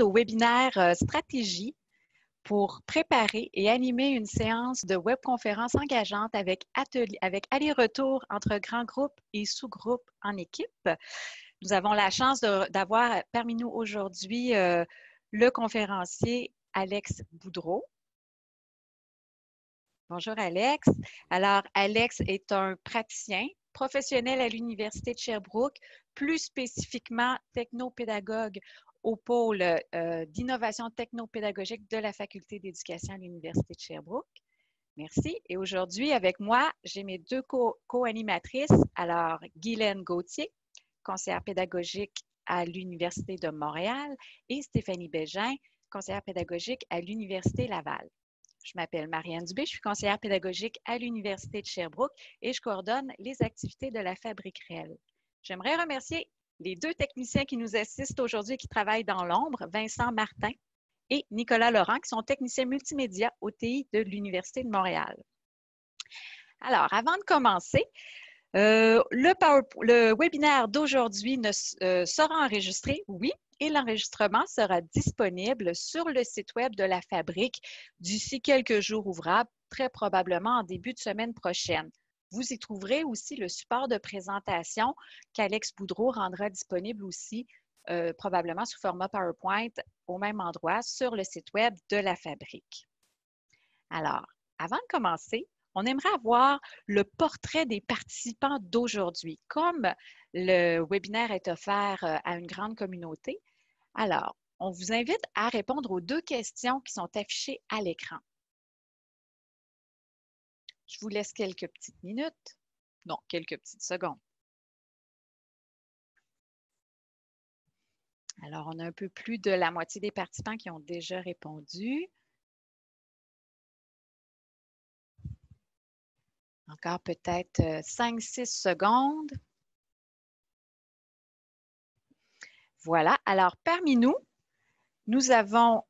au webinaire euh, Stratégie pour préparer et animer une séance de webconférence engageante avec, avec aller-retour entre grands groupes et sous-groupes en équipe. Nous avons la chance d'avoir parmi nous aujourd'hui euh, le conférencier Alex Boudreau. Bonjour Alex. Alors, Alex est un praticien professionnel à l'Université de Sherbrooke, plus spécifiquement technopédagogue au pôle euh, d'innovation technopédagogique de la Faculté d'éducation à l'Université de Sherbrooke. Merci. Et aujourd'hui, avec moi, j'ai mes deux co-animatrices. Alors, Guylaine Gauthier, conseillère pédagogique à l'Université de Montréal, et Stéphanie Bégin, conseillère pédagogique à l'Université Laval. Je m'appelle Marianne Dubé, je suis conseillère pédagogique à l'Université de Sherbrooke et je coordonne les activités de la Fabrique réelle. J'aimerais remercier les deux techniciens qui nous assistent aujourd'hui et qui travaillent dans l'ombre, Vincent Martin et Nicolas Laurent, qui sont techniciens multimédia au TI de l'Université de Montréal. Alors, avant de commencer, euh, le, webinaire d'aujourd'hui euh, sera enregistré, oui, et l'enregistrement sera disponible sur le site web de la fabrique d'ici quelques jours ouvrables, très probablement en début de semaine prochaine. Vous y trouverez aussi le support de présentation qu'Alex Boudreau rendra disponible aussi, euh, probablement sous format PowerPoint, au même endroit sur le site Web de la fabrique. Alors, avant de commencer, on aimerait avoir le portrait des participants d'aujourd'hui, comme le webinaire est offert euh, à une grande communauté. Alors, on vous invite à répondre aux deux questions qui sont affichées à l'écran. Je vous laisse quelques petites minutes, non, quelques petites secondes. Alors, on a un peu plus de la moitié des participants qui ont déjà répondu. Encore peut-être 5-6 euh, secondes. Voilà. Alors, parmi nous, nous avons...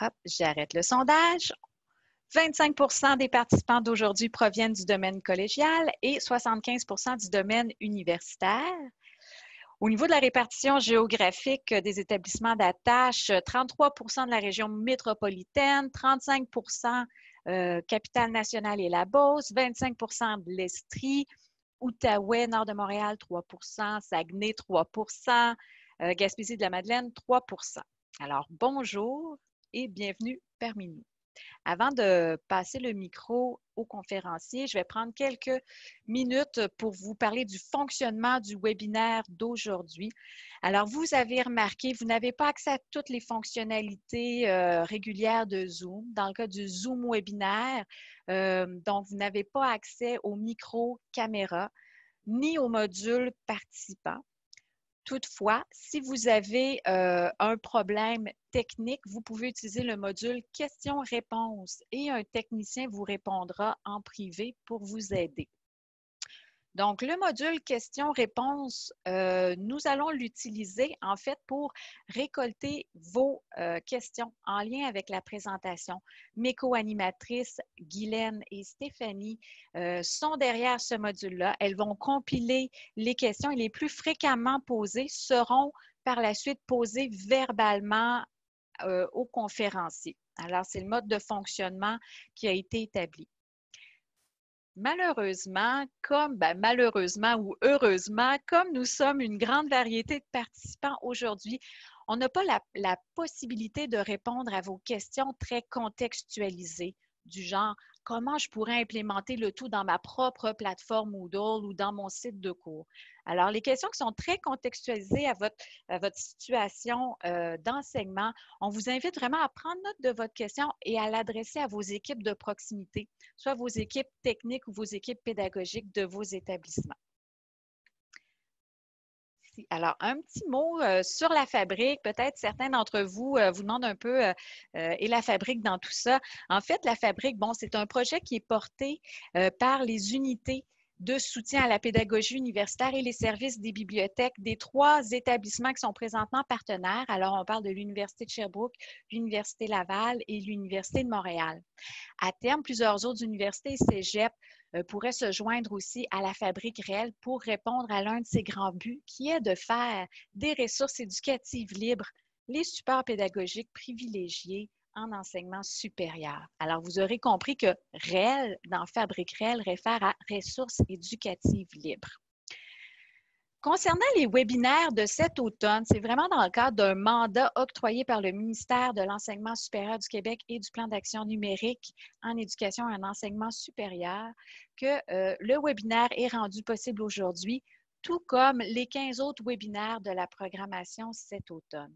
Hop, j'arrête le sondage. 25 des participants d'aujourd'hui proviennent du domaine collégial et 75 du domaine universitaire. Au niveau de la répartition géographique des établissements d'attache, 33 de la région métropolitaine, 35 euh, capitale nationale et la Beauce, 25 de l'Estrie, Outaouais, nord de Montréal, 3 Saguenay, 3 euh, Gaspésie de la Madeleine, 3 Alors, bonjour et bienvenue parmi nous. Avant de passer le micro au conférencier, je vais prendre quelques minutes pour vous parler du fonctionnement du webinaire d'aujourd'hui. Alors, vous avez remarqué, vous n'avez pas accès à toutes les fonctionnalités euh, régulières de Zoom. Dans le cas du Zoom webinaire, euh, donc, vous n'avez pas accès au micro caméra ni au module participant. Toutefois, si vous avez euh, un problème technique, vous pouvez utiliser le module questions-réponses et un technicien vous répondra en privé pour vous aider. Donc, le module questions-réponses, euh, nous allons l'utiliser en fait pour récolter vos euh, questions en lien avec la présentation. Mes co-animatrices Guylaine et Stéphanie euh, sont derrière ce module-là. Elles vont compiler les questions et les plus fréquemment posées seront par la suite posées verbalement aux conférenciers. Alors, c'est le mode de fonctionnement qui a été établi. Malheureusement, comme ben, malheureusement ou heureusement, comme nous sommes une grande variété de participants aujourd'hui, on n'a pas la, la, possibilité de répondre à vos questions très contextualisées du genre comment je pourrais implémenter le tout dans ma propre plateforme Moodle ou dans mon site de cours. Alors, les questions qui sont très contextualisées à votre, situation euh, d'enseignement, on vous invite vraiment à prendre note de votre question et à l'adresser à vos équipes de proximité, soit vos équipes techniques ou vos équipes pédagogiques de vos établissements. Alors, un petit mot euh, sur la fabrique. Peut-être certains d'entre vous euh, vous demandent un peu et la fabrique dans tout ça. En fait, la fabrique, bon, c'est un projet qui est porté par les unités de soutien à la pédagogie universitaire et les services des bibliothèques des trois établissements qui sont présentement partenaires. Alors, on parle de l'Université de Sherbrooke, l'Université Laval et l'Université de Montréal. À terme, plusieurs autres universités et cégeps euh, pourraient se joindre aussi à la fabrique réelle pour répondre à l'un de ses grands buts, qui est de faire des ressources éducatives libres les supports pédagogiques privilégiés en enseignement supérieur. Alors, vous aurez compris que réel dans Fabrique REL, réfère à ressources éducatives libres. Concernant les webinaires de cet automne, c'est vraiment dans le cadre d'un mandat octroyé par le ministère de l'Enseignement supérieur du Québec et du plan d'action numérique en éducation et en enseignement supérieur que euh, le webinaire est rendu possible aujourd'hui, tout comme les 15 autres webinaires de la programmation cet automne.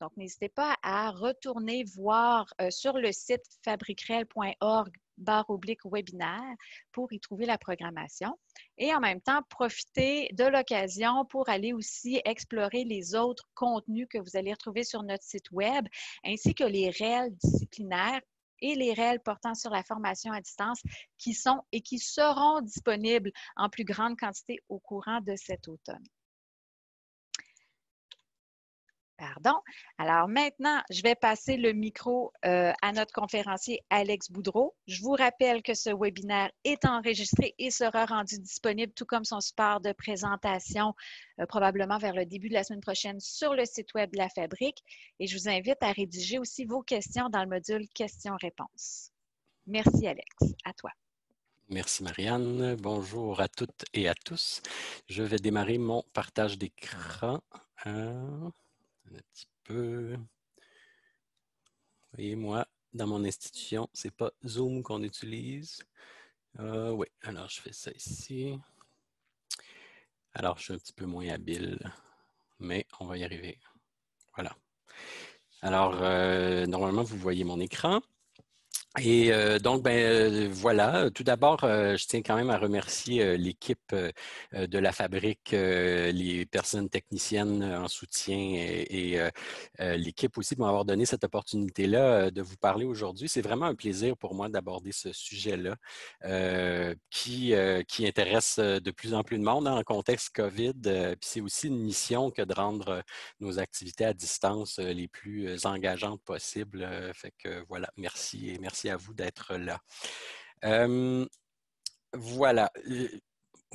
Donc, n'hésitez pas à retourner voir euh, sur le site fabriquerel.org barre oblique webinaire pour y trouver la programmation. Et en même temps, profiter de l'occasion pour aller aussi explorer les autres contenus que vous allez retrouver sur notre site Web, ainsi que les réels disciplinaires et les réels portant sur la formation à distance qui sont et qui seront disponibles en plus grande quantité au courant de cet automne. Pardon. Alors maintenant, je vais passer le micro euh, à notre conférencier Alex Boudreau. Je vous rappelle que ce webinaire est enregistré et sera rendu disponible, tout comme son support de présentation, euh, probablement vers le début de la semaine prochaine sur le site web de la Fabrique. Et je vous invite à rédiger aussi vos questions dans le module questions-réponses. Merci Alex. À toi. Merci Marianne. Bonjour à toutes et à tous. Je vais démarrer mon partage d'écran. Euh, un petit peu. Voyez-moi, dans mon institution, ce n'est pas Zoom qu'on utilise. Euh, oui, alors je fais ça ici. Alors, je suis un petit peu moins habile, mais on va y arriver. Voilà. Alors, euh, normalement, vous voyez mon écran. Et euh, donc, ben, euh, voilà. Tout d'abord, euh, je tiens quand même à remercier l'équipe de la fabrique, les personnes techniciennes en soutien et, l'équipe aussi de m'avoir donné cette opportunité-là de vous parler aujourd'hui. C'est vraiment un plaisir pour moi d'aborder ce sujet-là qui, qui intéresse de plus en plus de monde hein, en contexte COVID. Puis c'est aussi une mission que de rendre nos activités à distance les plus engageantes possibles. Fait que voilà, merci et merci à vous d'être là. Euh, voilà. Euh,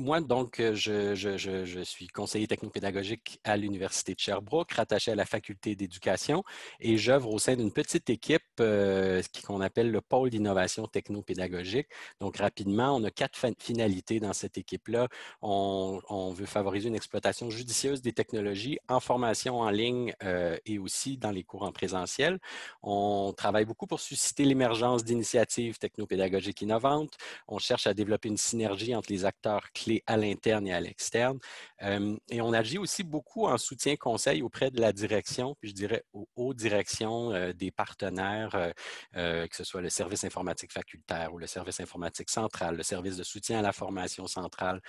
moi, donc, euh, je, suis conseiller technopédagogique à l'Université de Sherbrooke, rattaché à la faculté d'éducation, et j'œuvre au sein d'une petite équipe euh, ce qu'on appelle le pôle d'innovation technopédagogique. Donc, rapidement, on a quatre finalités dans cette équipe-là. On, veut favoriser une exploitation judicieuse des technologies en formation en ligne euh, et aussi dans les cours en présentiel. On travaille beaucoup pour susciter l'émergence d'initiatives technopédagogiques innovantes. On cherche à développer une synergie entre les acteurs clés à l'interne et à l'externe. Euh, et on agit aussi beaucoup en soutien conseil auprès de la direction, puis je dirais aux, directions euh, des partenaires, euh, que ce soit le service informatique facultaire ou le service informatique central, le service de soutien à la formation centrale,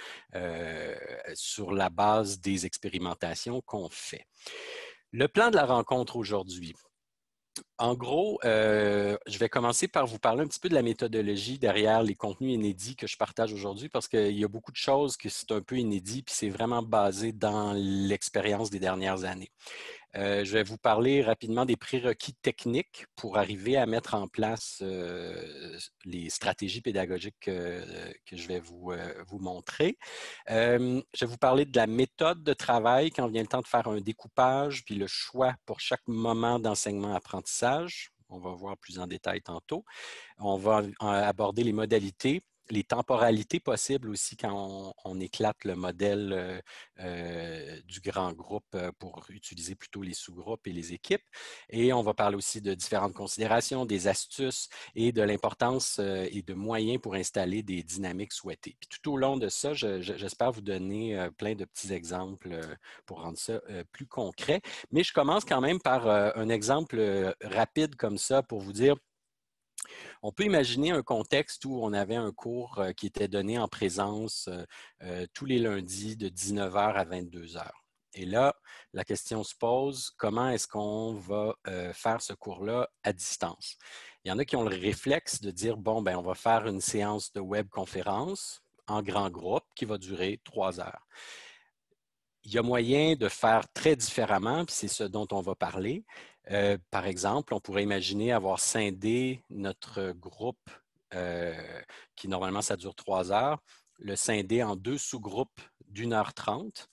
sur la base des expérimentations qu'on fait. Le plan de la rencontre aujourd'hui. En gros, euh, je vais commencer par vous parler un petit peu de la méthodologie derrière les contenus inédits que je partage aujourd'hui parce qu'il y a beaucoup de choses que c'est un peu inédit puis c'est vraiment basé dans l'expérience des dernières années. Euh, je vais vous parler rapidement des prérequis techniques pour arriver à mettre en place euh, les stratégies pédagogiques que, je vais vous, vous montrer. je vais vous parler de la méthode de travail quand vient le temps de faire un découpage, puis le choix pour chaque moment d'enseignement-apprentissage. On va voir plus en détail tantôt. On va aborder les modalités les temporalités possibles aussi quand on, éclate le modèle euh, euh, du grand groupe euh, pour utiliser plutôt les sous-groupes et les équipes. Et on va parler aussi de différentes considérations, des astuces et de l'importance et de moyens pour installer des dynamiques souhaitées. Puis tout au long de ça, j'espère vous donner plein de petits exemples pour rendre ça plus concret. Mais je commence quand même par un exemple rapide comme ça pour vous dire on peut imaginer un contexte où on avait un cours euh, qui était donné en présence euh, euh, tous les lundis de 19h à 22h. Et là, la question se pose, comment est-ce qu'on va faire ce cours-là à distance? Il y en a qui ont le réflexe de dire, bon, ben, on va faire une séance de webconférence en grand groupe qui va durer trois heures. Il y a moyen de faire très différemment, puis c'est ce dont on va parler, euh, par exemple, on pourrait imaginer avoir scindé notre groupe, euh, qui normalement ça dure trois heures, le scindé en deux sous-groupes d'une heure trente,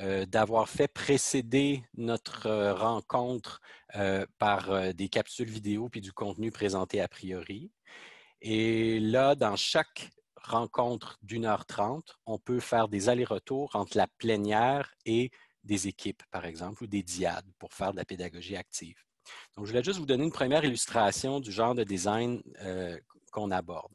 euh, d'avoir fait précéder notre rencontre par des capsules vidéo puis du contenu présenté a priori. Et là, dans chaque rencontre d'une heure trente, on peut faire des allers-retours entre la plénière et des équipes, par exemple, ou des diades pour faire de la pédagogie active. Donc, je voulais juste vous donner une première illustration du genre de design euh, qu'on aborde.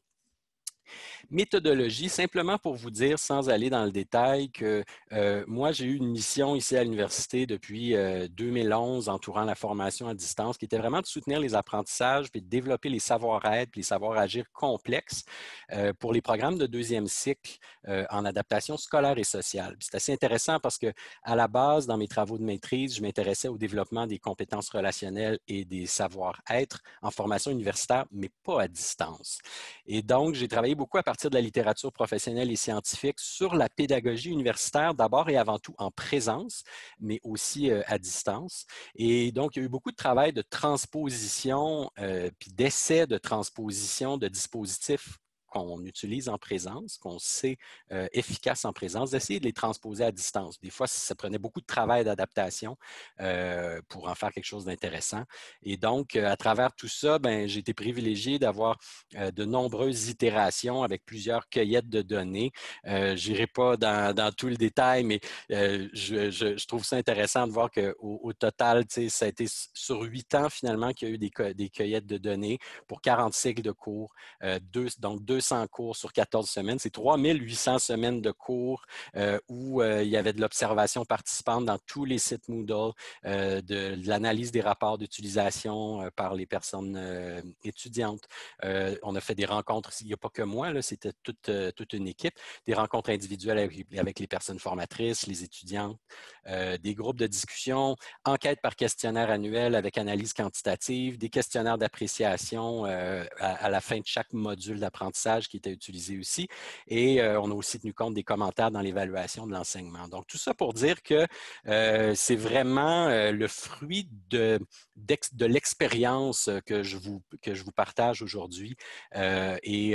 Méthodologie, simplement pour vous dire, sans aller dans le détail, que euh, moi, j'ai eu une mission ici à l'université depuis 2011 euh, entourant la formation à distance, qui était vraiment de soutenir les apprentissages, puis de développer les savoir-être, et les savoir-agir complexes euh, pour les programmes de deuxième cycle en adaptation scolaire et sociale. C'est assez intéressant parce que, à la base, dans mes travaux de maîtrise, je m'intéressais au développement des compétences relationnelles et des savoir-être en formation universitaire, mais pas à distance. Et donc, j'ai travaillé beaucoup à partir de la littérature professionnelle et scientifique sur la pédagogie universitaire, d'abord et avant tout en présence, mais aussi euh, à distance. Et donc, il y a eu beaucoup de travail de transposition, euh, puis d'essais de transposition de dispositifs qu'on utilise en présence, qu'on sait euh, efficace en présence, d'essayer de les transposer à distance. Des fois, ça prenait beaucoup de travail d'adaptation euh, pour en faire quelque chose d'intéressant. Et donc, euh, à travers tout ça, ben, j'ai été privilégié d'avoir de nombreuses itérations avec plusieurs cueillettes de données. je n'irai pas dans, tout le détail, mais je, trouve ça intéressant de voir qu'au au total, ça a été sur huit ans finalement qu'il y a eu des, cueillettes de données pour 40 cycles de cours, donc deux cours sur 14 semaines. C'est 3800 semaines de cours euh, où euh, il y avait de l'observation participante dans tous les sites Moodle, euh, de, l'analyse des rapports d'utilisation par les personnes étudiantes. on a fait des rencontres, il n'y a pas que moi, c'était toute, une équipe, des rencontres individuelles avec, les personnes formatrices, les étudiants, des groupes de discussion, enquête par questionnaire annuel avec analyse quantitative, des questionnaires d'appréciation à la fin de chaque module d'apprentissage qui était utilisé aussi. Et euh, on a aussi tenu compte des commentaires dans l'évaluation de l'enseignement. Donc, tout ça pour dire que euh, c'est vraiment euh, le fruit de, de l'expérience que, je vous, que je vous partage aujourd'hui. et,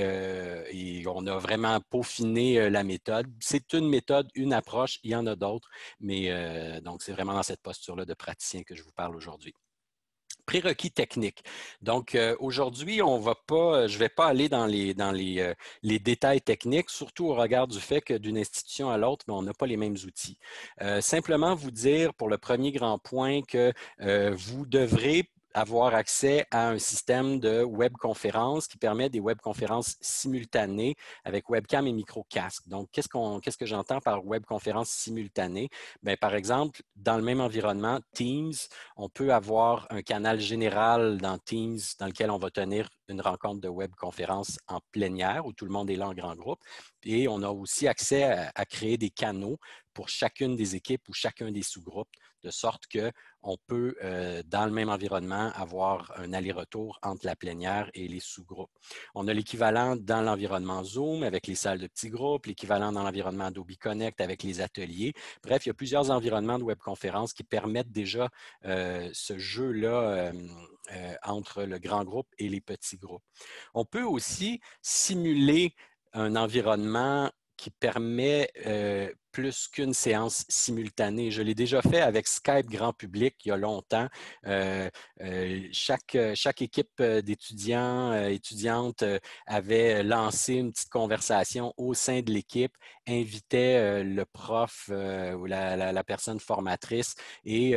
on a vraiment peaufiné la méthode. C'est une méthode, une approche, il y en a d'autres, mais donc c'est vraiment dans cette posture-là de praticien que je vous parle aujourd'hui prérequis techniques. Donc euh, aujourd'hui, on va pas, euh, je ne vais pas aller dans les, dans euh, les, détails techniques, surtout au regard du fait que d'une institution à l'autre, ben, on n'a pas les mêmes outils. simplement vous dire pour le premier grand point que vous devrez avoir accès à un système de webconférence qui permet des webconférences simultanées avec webcam et micro-casque. Donc, qu'est-ce, que j'entends par webconférence simultanée? Ben, par exemple, dans le même environnement, Teams, on peut avoir un canal général dans Teams dans lequel on va tenir une rencontre de webconférence en plénière où tout le monde est là en grand groupe. Et on a aussi accès à créer des canaux pour chacune des équipes ou chacun des sous-groupes de sorte qu'on peut, euh, dans le même environnement, avoir un aller-retour entre la plénière et les sous-groupes. On a l'équivalent dans l'environnement Zoom avec les salles de petits groupes, l'équivalent dans l'environnement Adobe Connect avec les ateliers. Bref, il y a plusieurs environnements de webconférence qui permettent déjà euh, ce jeu-là euh, entre le grand groupe et les petits groupes. On peut aussi simuler un environnement qui permet plus qu'une séance simultanée. Je l'ai déjà fait avec Skype grand public il y a longtemps. Euh, euh, chaque, euh, chaque équipe d'étudiants, étudiantes avait lancé une petite conversation au sein de l'équipe, invitait le prof ou la, personne formatrice et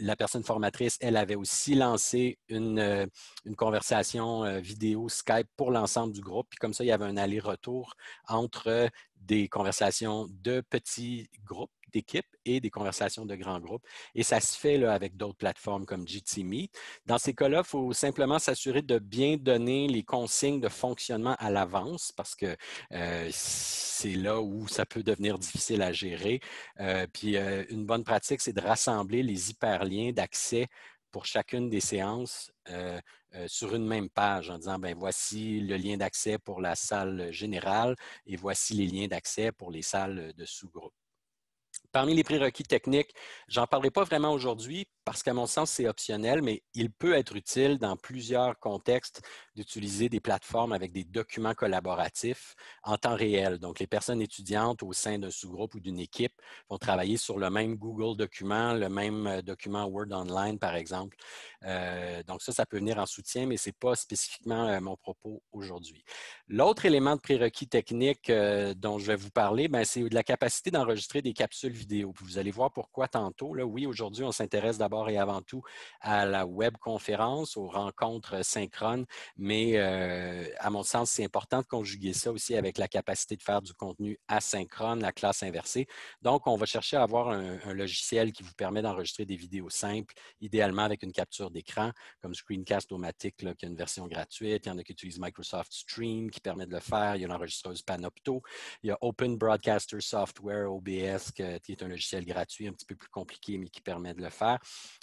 la personne formatrice, elle avait aussi lancé une, une conversation vidéo Skype pour l'ensemble du groupe. Puis comme ça, il y avait un aller-retour entre des conversations de petits petits groupes d'équipes et des conversations de grands groupes. Et ça se fait là, avec d'autres plateformes comme GTMe. Dans ces cas-là, il faut simplement s'assurer de bien donner les consignes de fonctionnement à l'avance parce que euh, c'est là où ça peut devenir difficile à gérer. Euh, puis euh, une bonne pratique, c'est de rassembler les hyperliens d'accès pour chacune des séances euh, euh, sur une même page en disant ben voici le lien d'accès pour la salle générale et voici les liens d'accès pour les salles de sous-groupe. Parmi les prérequis techniques, j'en parlerai pas vraiment aujourd'hui parce qu'à mon sens, c'est optionnel, mais il peut être utile dans plusieurs contextes d'utiliser des plateformes avec des documents collaboratifs en temps réel. Donc, les personnes étudiantes au sein d'un sous-groupe ou d'une équipe vont travailler sur le même Google document, le même euh, document Word Online, par exemple. Euh, donc, ça, ça peut venir en soutien, mais ce n'est pas spécifiquement euh, mon propos aujourd'hui. L'autre élément de prérequis technique dont je vais vous parler, ben, c'est de la capacité d'enregistrer des capsules vidéo. vous allez voir pourquoi tantôt. Là, oui, aujourd'hui, on s'intéresse d'abord et avant tout à la webconférence, aux rencontres synchrones, mais euh, à mon sens, c'est important de conjuguer ça aussi avec la capacité de faire du contenu asynchrone, la classe inversée. Donc, on va chercher à avoir un, logiciel qui vous permet d'enregistrer des vidéos simples, idéalement avec une capture d'écran, comme Screencast-O-Matic, qui a une version gratuite. Il y en a qui utilisent Microsoft Stream, qui permet de le faire. Il y a l'enregistreuse Panopto. Il y a Open Broadcaster Software, OBS, qui est un logiciel gratuit, un petit peu plus compliqué, mais qui permet de le faire.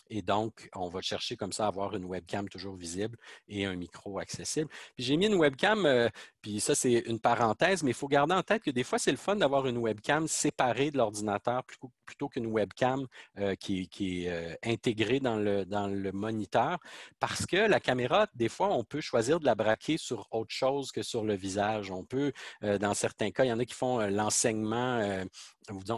Et donc, on va chercher comme ça à avoir une webcam toujours visible et un micro accessible. Puis j'ai mis une webcam, euh, puis ça, c'est une parenthèse, mais il faut garder en tête que des fois, c'est le fun d'avoir une webcam séparée de l'ordinateur plutôt qu'une webcam euh, qui, est euh, intégrée dans le, dans le moniteur, parce que la caméra, des fois, on peut choisir de la braquer sur autre chose que sur le visage. On peut, dans certains cas, il y en a qui font l'enseignement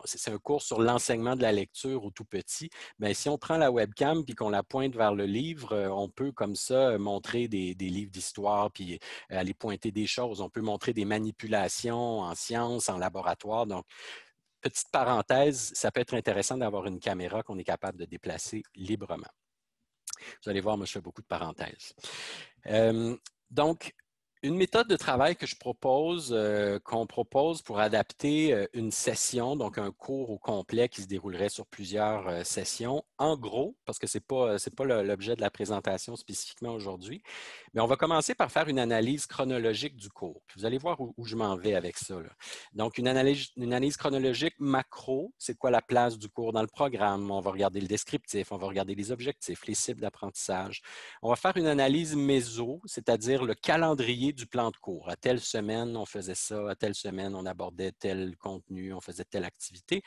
c'est un cours sur l'enseignement de la lecture au tout petit, mais ben, si on prend la webcam puis qu'on la pointe vers le livre, euh, on peut comme ça euh, montrer des, livres d'histoire puis euh, aller pointer des choses. On peut montrer des manipulations en sciences, en laboratoire. Donc, petite parenthèse, ça peut être intéressant d'avoir une caméra qu'on est capable de déplacer librement. Vous allez voir, moi, je fais beaucoup de parenthèses. donc, une méthode de travail que je propose, euh, qu'on propose pour adapter euh, une session, donc un cours au complet qui se déroulerait sur plusieurs euh, sessions, en gros, parce que ce n'est pas, pas l'objet de la présentation spécifiquement aujourd'hui, mais on va commencer par faire une analyse chronologique du cours. vous allez voir où, je m'en vais avec ça. Donc, une analyse, une analyse chronologique macro, c'est quoi la place du cours dans le programme? On va regarder le descriptif, on va regarder les objectifs, les cibles d'apprentissage. On va faire une analyse méso, c'est-à-dire le calendrier du plan de cours. À telle semaine, on faisait ça, à telle semaine, on abordait tel contenu, on faisait telle activité.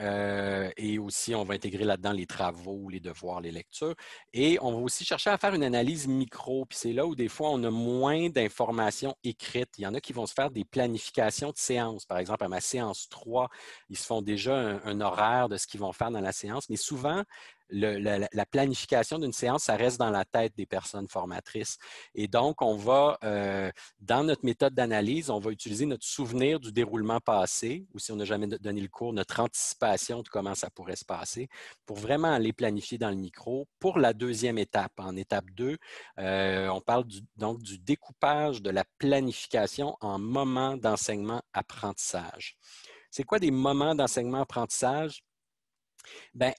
Euh, et aussi, on va intégrer là-dedans les travaux, les devoirs, les lectures. Et on va aussi chercher à faire une analyse micro. Puis c'est là où des fois, on a moins d'informations écrites. Il y en a qui vont se faire des planifications de séances. Par exemple, à ma séance 3, ils se font déjà un horaire de ce qu'ils vont faire dans la séance. Mais souvent, la, planification d'une séance, ça reste dans la tête des personnes formatrices. Et donc, on va, euh, dans notre méthode d'analyse, on va utiliser notre souvenir du déroulement passé, ou si on n'a jamais donné le cours, notre anticipation de comment ça pourrait se passer, pour vraiment aller planifier dans le micro pour la deuxième étape. En étape 2, euh, on parle donc du découpage de la planification en moments d'enseignement-apprentissage. C'est quoi des moments d'enseignement-apprentissage? Bien,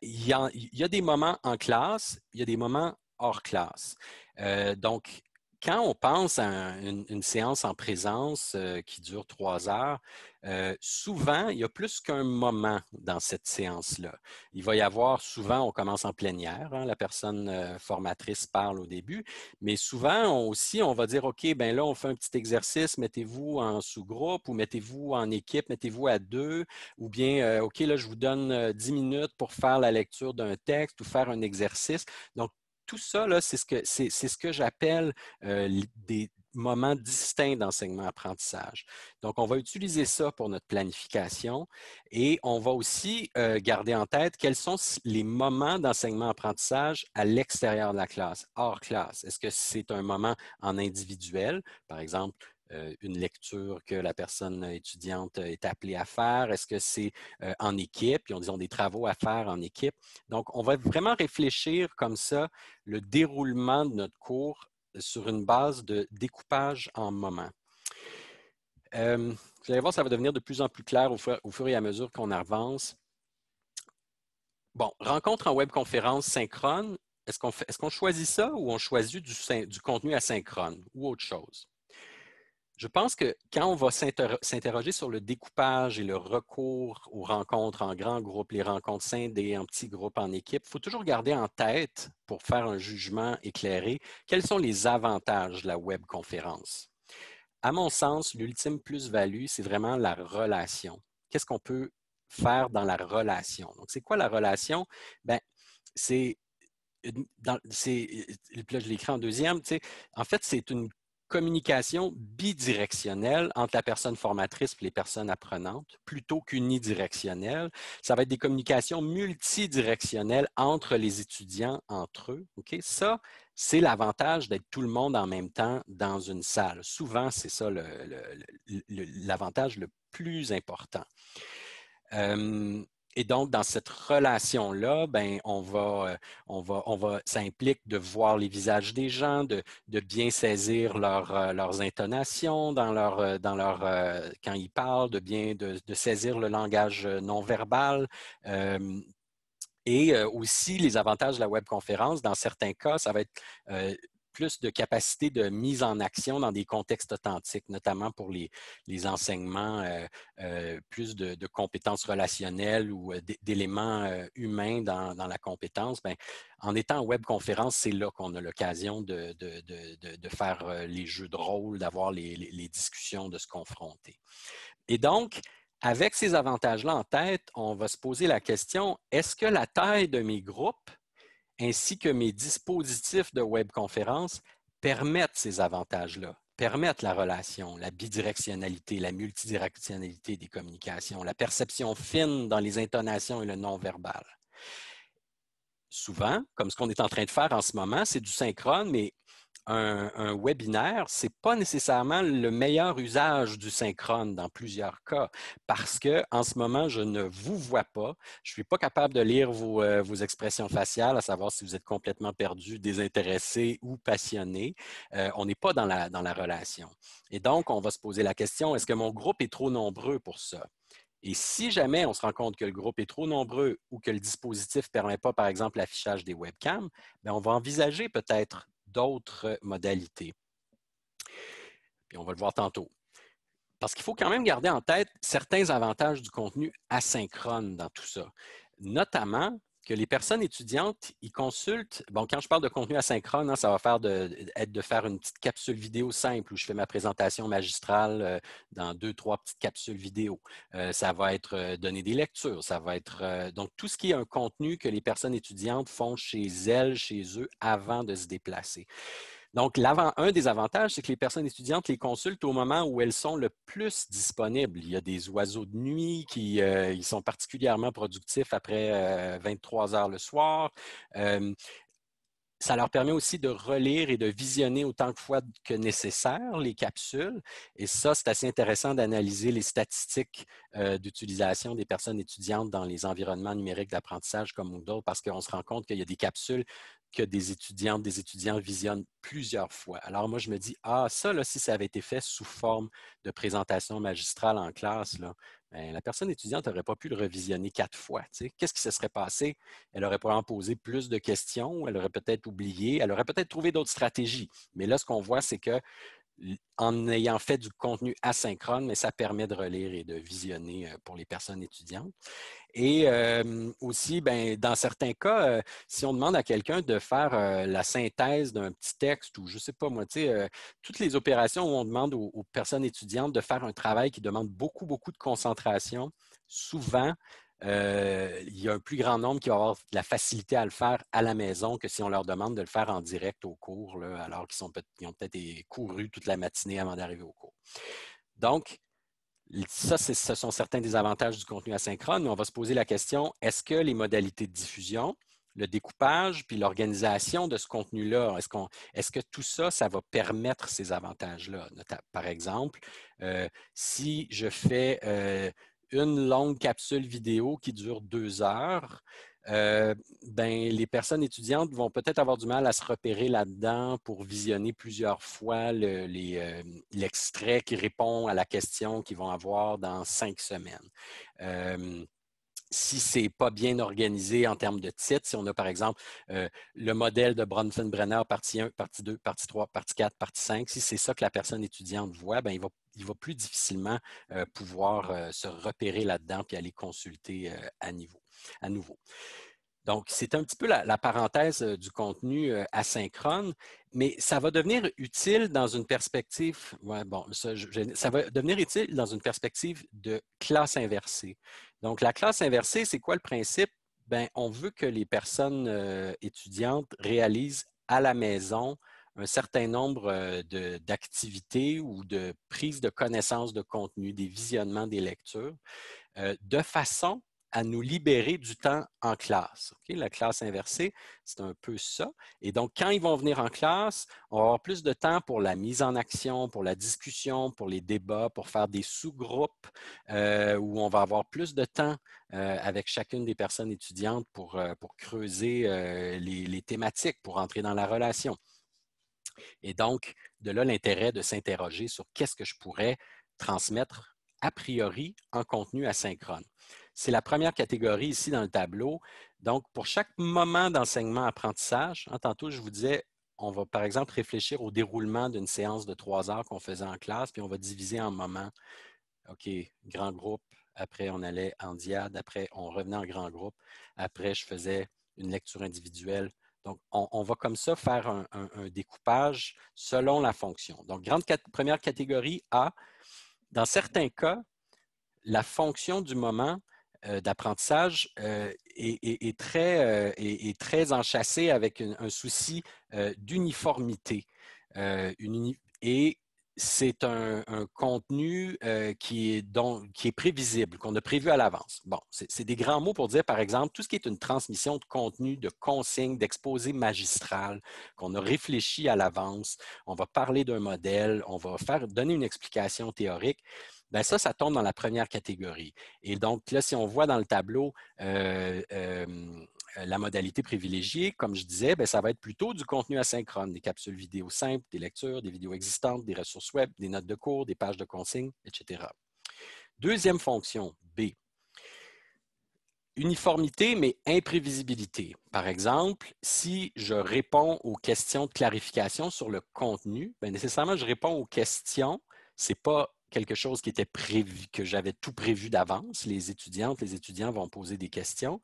il y, a des moments en classe, il y a des moments hors classe. Euh, donc, quand on pense à une, séance en présence euh, qui dure trois heures, euh, souvent, il y a plus qu'un moment dans cette séance-là. Il va y avoir, souvent, on commence en plénière, hein, la personne euh, formatrice parle au début, mais souvent aussi, on va dire, OK, ben là, on fait un petit exercice, mettez-vous en sous-groupe ou mettez-vous en équipe, mettez-vous à deux, ou bien, OK, là, je vous donne dix minutes pour faire la lecture d'un texte ou faire un exercice. Donc, tout ça, c'est ce que, ce que j'appelle euh, des moments distincts d'enseignement-apprentissage. Donc, on va utiliser ça pour notre planification et on va aussi euh, garder en tête quels sont les moments d'enseignement-apprentissage à l'extérieur de la classe, hors classe. Est-ce que c'est un moment en individuel, par exemple euh, une lecture que la personne étudiante est appelée à faire? Est-ce que c'est euh, en équipe? Ils ont, ils des travaux à faire en équipe. Donc, on va vraiment réfléchir comme ça le déroulement de notre cours euh, sur une base de découpage en moments. vous allez voir, ça va devenir de plus en plus clair au fur, et à mesure qu'on avance. Bon, rencontre en webconférence synchrone, est-ce qu'on choisit ça ou on choisit du, du contenu asynchrone ou autre chose? Je pense que quand on va s'interroger sur le découpage et le recours aux rencontres en grand groupe, les rencontres scindées, en petits groupes, en équipe, il faut toujours garder en tête, pour faire un jugement éclairé, quels sont les avantages de la webconférence. À mon sens, l'ultime plus-value, c'est vraiment la relation. Qu'est-ce qu'on peut faire dans la relation? Donc, c'est quoi la relation? Ben, c'est dans, c'est, là, je l'écris en deuxième, en fait, c'est une communication bidirectionnelle entre la personne formatrice et les personnes apprenantes, plutôt qu'unidirectionnelle. Ça va être des communications multidirectionnelles entre les étudiants, entre eux. Ça, c'est l'avantage d'être tout le monde en même temps dans une salle. Souvent, c'est ça l'avantage le, plus important. Euh, et donc, dans cette relation-là, ben, on va, euh, on va, on va, ça implique de voir les visages des gens, de, bien saisir euh, leurs intonations dans leur, euh, dans leur, quand ils parlent, de bien, de, saisir le langage non verbal. et aussi les avantages de la webconférence, dans certains cas, ça va être plus de capacité de mise en action dans des contextes authentiques, notamment pour les, enseignements, euh, euh, plus de, compétences relationnelles ou euh, d'éléments humains dans, la compétence. Ben, en étant en web c'est là qu'on a l'occasion de, faire les jeux de rôle, d'avoir les discussions, de se confronter. Et donc, avec ces avantages-là en tête, on va se poser la question, est-ce que la taille de mes groupes ainsi que mes dispositifs de webconférence permettent ces avantages-là, permettent la relation, la bidirectionnalité, la multidirectionnalité des communications, la perception fine dans les intonations et le non-verbal. Souvent, comme ce qu'on est en train de faire en ce moment, c'est du synchrone, mais un, webinaire, ce n'est pas nécessairement le meilleur usage du synchrone dans plusieurs cas, parce que en ce moment, je ne vous vois pas. Je ne suis pas capable de lire euh, vos, expressions faciales, à savoir si vous êtes complètement perdu, désintéressé ou passionné. Euh, on n'est pas dans la, dans la relation. Et donc, on va se poser la question, est-ce que mon groupe est trop nombreux pour ça? Et si jamais on se rend compte que le groupe est trop nombreux ou que le dispositif ne permet pas, par exemple, l'affichage des webcams, ben, on va envisager peut-être d'autres euh, modalités. on va le voir tantôt. Parce qu'il faut quand même garder en tête certains avantages du contenu asynchrone dans tout ça. Notamment, les personnes étudiantes, ils consultent. Bon, quand je parle de contenu asynchrone, hein, ça va faire de, être de faire une petite capsule vidéo simple où je fais ma présentation magistrale euh, dans deux, trois petites capsules vidéo. Euh, ça va être euh, donner des lectures. Ça va être. donc, tout ce qui est un contenu que les personnes étudiantes font chez elles, chez eux, avant de se déplacer. Donc, un des avantages, c'est que les personnes étudiantes les consultent au moment où elles sont le plus disponibles. Il y a des oiseaux de nuit qui euh, ils sont particulièrement productifs après 23 euh, heures le soir. Euh, ça leur permet aussi de relire et de visionner autant de fois que nécessaire les capsules. Et ça, c'est assez intéressant d'analyser les statistiques d'utilisation des personnes étudiantes dans les environnements numériques d'apprentissage comme Moodle, parce qu'on se rend compte qu'il y a des capsules que des étudiantes, des étudiants visionnent plusieurs fois. Alors moi, je me dis, ah, ça, là, si ça avait été fait sous forme de présentation magistrale en classe, là, ben, la personne étudiante n'aurait pas pu le revisionner quatre fois. Qu'est-ce qui se serait passé? Elle aurait probablement posé plus de questions, elle aurait peut-être oublié, elle aurait peut-être trouvé d'autres stratégies. Mais là, ce qu'on voit, c'est que en ayant fait du contenu asynchrone, mais ça permet de relire et de visionner euh, pour les personnes étudiantes. Et euh, aussi, ben, dans certains cas, euh, si on demande à quelqu'un de faire la synthèse d'un petit texte ou je ne sais pas moi, toutes les opérations où on demande aux, personnes étudiantes de faire un travail qui demande beaucoup, beaucoup de concentration, souvent, euh, il y a un plus grand nombre qui va avoir de la facilité à le faire à la maison que si on leur demande de le faire en direct au cours, alors qu'ils ont peut-être couru toute la matinée avant d'arriver au cours. Donc, ça, ce sont certains des avantages du contenu asynchrone, mais on va se poser la question, est-ce que les modalités de diffusion, le découpage, puis l'organisation de ce contenu-là, est-ce, qu'on, est-ce que tout ça, ça va permettre ces avantages-là? Par exemple, euh, si je fais... Euh, une longue capsule vidéo qui dure deux heures, euh, ben, les personnes étudiantes vont peut-être avoir du mal à se repérer là-dedans pour visionner plusieurs fois euh, l'extrait qui répond à la question qu'ils vont avoir dans cinq semaines. Euh, si n'est pas bien organisé en termes de titre, si on a par exemple euh, le modèle de Bronfenbrenner, partie 1, partie 2, partie 3, partie 4, partie 5, si c'est ça que la personne étudiante voit, ben, il, va, plus difficilement euh, pouvoir euh, se repérer là-dedans et aller consulter à, à nouveau. Donc, c'est un petit peu la, parenthèse euh, du contenu euh, asynchrone, mais ça va devenir utile dans une perspective, ça, va devenir utile dans une perspective de classe inversée. Donc, la classe inversée, c'est quoi le principe? Bien, on veut que les personnes euh, étudiantes réalisent à la maison un certain nombre d'activités ou de prises de connaissances de contenu, des visionnements des lectures, de façon à nous libérer du temps en classe. La classe inversée, c'est un peu ça. Et donc, quand ils vont venir en classe, on va avoir plus de temps pour la mise en action, pour la discussion, pour les débats, pour faire des sous-groupes, euh, où on va avoir plus de temps euh, avec chacune des personnes étudiantes pour, euh, creuser les, les thématiques, pour entrer dans la relation. Et donc, de là l'intérêt de s'interroger sur qu'est-ce que je pourrais transmettre a priori en contenu asynchrone. C'est la première catégorie ici dans le tableau. Donc, pour chaque moment d'enseignement-apprentissage, hein, tantôt je vous disais, on va par exemple réfléchir au déroulement d'une séance de trois heures qu'on faisait en classe, puis on va diviser en moments. OK, grand groupe, après on allait en diade, après on revenait en grand groupe, après je faisais une lecture individuelle. Donc, on, va comme ça faire un, découpage selon la fonction. Donc, grande première catégorie A, dans certains cas, la fonction du moment euh, d'apprentissage est, euh, euh, très, enchâssé avec un, souci d'uniformité. et c'est un, contenu qui, est qui est prévisible, qu'on a prévu à l'avance. Bon, c'est des grands mots pour dire, par exemple, tout ce qui est une transmission de contenu, de consignes, d'exposés magistral, qu'on a réfléchi à l'avance. On va parler d'un modèle, on va faire, donner une explication théorique. Ben, ça, ça tombe dans la première catégorie. Et donc, là, si on voit dans le tableau euh, euh, la modalité privilégiée, comme je disais, ben, ça va être plutôt du contenu asynchrone, des capsules vidéo simples, des lectures, des vidéos existantes, des ressources web, des notes de cours, des pages de consignes, etc. Deuxième fonction, B. Uniformité, mais imprévisibilité. Par exemple, si je réponds aux questions de clarification sur le contenu, ben, nécessairement, je réponds aux questions. Ce n'est pas quelque chose qui était prévu, que j'avais tout prévu d'avance. Les étudiantes, les étudiants vont poser des questions,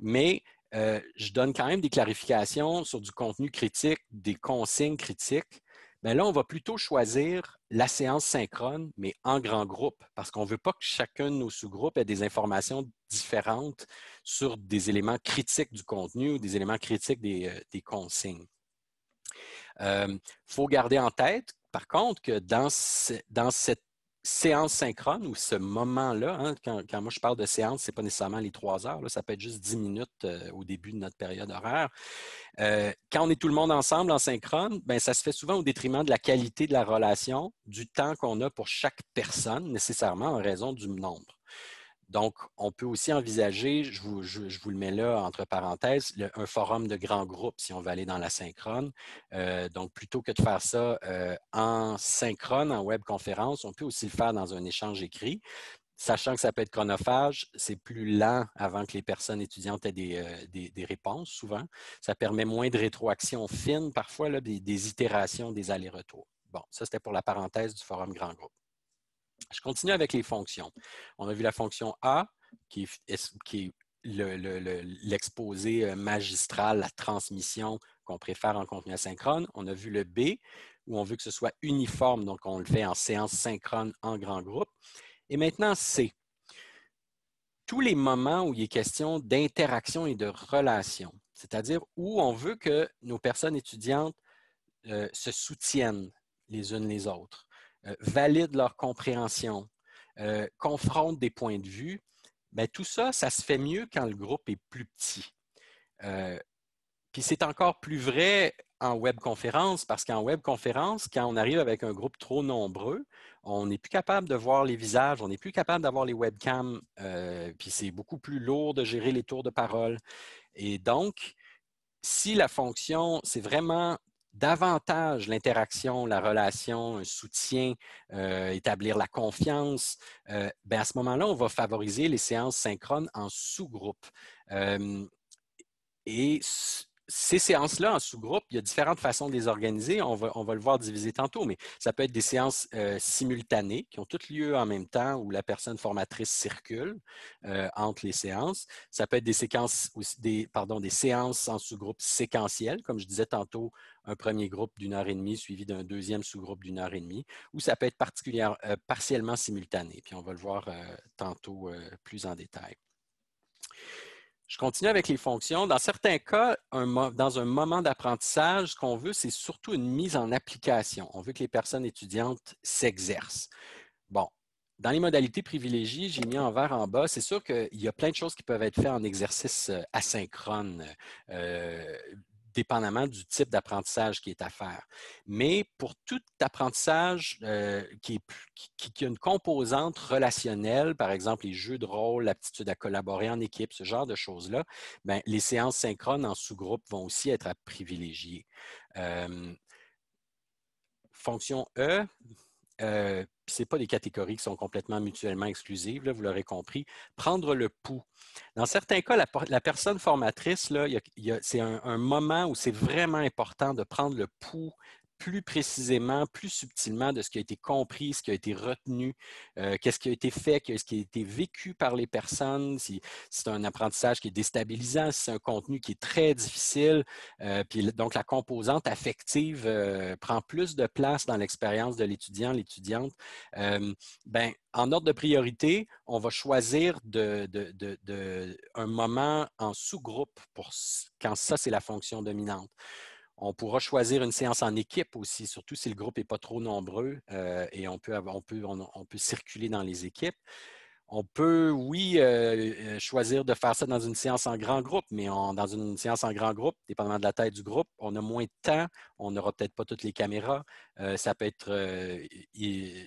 mais euh, je donne quand même des clarifications sur du contenu critique, des consignes critiques. Mais là, on va plutôt choisir la séance synchrone, mais en grand groupe, parce qu'on ne veut pas que chacun de nos sous-groupes ait des informations différentes sur des éléments critiques du contenu ou des éléments critiques des, euh, consignes. Il euh, faut garder en tête, par contre, que dans, dans cette séance synchrone ou ce moment-là, hein, quand, moi je parle de séance, ce n'est pas nécessairement les trois heures, ça peut être juste dix minutes euh, au début de notre période horaire. Euh, quand on est tout le monde ensemble en synchrone, ben, ça se fait souvent au détriment de la qualité de la relation, du temps qu'on a pour chaque personne, nécessairement en raison du nombre. Donc, on peut aussi envisager, je vous, le mets là entre parenthèses, un forum de grand groupe si on va aller dans la synchrone. Euh, donc, plutôt que de faire ça euh, en synchrone, en webconférence, on peut aussi le faire dans un échange écrit. Sachant que ça peut être chronophage, c'est plus lent avant que les personnes étudiantes aient des, euh, réponses, souvent. Ça permet moins de rétroaction fine, parfois, des, des itérations, des allers-retours. Bon, ça, c'était pour la parenthèse du forum grand groupe. Je continue avec les fonctions. On a vu la fonction A, qui est, l'exposé euh, magistral, la transmission qu'on préfère en contenu asynchrone. On a vu le B, où on veut que ce soit uniforme, donc on le fait en séance synchrone en grand groupe. Et maintenant, C. Tous les moments où il est question d'interaction et de relation, c'est-à-dire où on veut que nos personnes étudiantes euh, se soutiennent les unes les autres euh, valide leur compréhension, euh, confronte des points de vue, mais ben, tout ça, ça se fait mieux quand le groupe est plus petit. Euh, puis c'est encore plus vrai en webconférence, parce qu'en webconférence, quand on arrive avec un groupe trop nombreux, on n'est plus capable de voir les visages, on n'est plus capable d'avoir les webcams, puis c'est beaucoup plus lourd de gérer les tours de parole. Et donc, si la fonction, c'est vraiment davantage l'interaction, la relation, un soutien, euh, établir la confiance, euh, ben, à ce moment-là, on va favoriser les séances synchrones en sous-groupe. Euh, et ces séances-là en sous-groupe, il y a différentes façons de les organiser. On va, on va le voir diviser tantôt, mais ça peut être des séances simultanées qui ont toutes lieu en même temps où la personne formatrice circule entre les séances. Ça peut être des séquences, des, pardon, des séances en sous-groupe séquentielles, comme je disais tantôt, un premier groupe d'une heure et demie suivi d'un deuxième sous-groupe d'une heure et demie, ou ça peut être particulièrement euh, partiellement simultané. Puis on va le voir euh, tantôt euh, plus en détail. Je continue avec les fonctions. Dans certains cas, dans un moment d'apprentissage, ce qu'on veut, c'est surtout une mise en application. On veut que les personnes étudiantes s'exercent. Bon, dans les modalités privilégiées, j'ai mis en vert en bas. C'est sûr qu'il y a plein de choses qui peuvent être faites en exercice asynchrone dépendamment du type d'apprentissage qui est à faire. Mais pour tout apprentissage euh, qui, a une composante relationnelle, par exemple les jeux de rôle, l'aptitude à collaborer en équipe, ce genre de choses-là, ben, les séances synchrones en sous-groupe vont aussi être à privilégier. Euh, fonction E, euh, ce pas des catégories qui sont complètement mutuellement exclusives, vous l'aurez compris, prendre le pouls. Dans certains cas, la, personne formatrice, c'est un, un, moment où c'est vraiment important de prendre le pouls plus précisément, plus subtilement de ce qui a été compris, ce qui a été retenu, euh, qu'est-ce qui a été fait, qu'est-ce qui a été vécu par les personnes, si, c'est un apprentissage qui est déstabilisant, si c'est un contenu qui est très difficile. Euh, puis donc, la composante affective euh, prend plus de place dans l'expérience de l'étudiant, l'étudiante. ben, en ordre de priorité, on va choisir un moment en sous-groupe pour quand ça, c'est la fonction dominante. On pourra choisir une séance en équipe aussi, surtout si le groupe n'est pas trop nombreux euh, et on peut, on, on peut circuler dans les équipes on peut, oui, euh, euh, choisir de faire ça dans une séance en grand groupe, mais dans une séance en grand groupe, dépendamment de la taille du groupe, on a moins de temps, on n'aura peut-être pas toutes les caméras, euh, ça peut être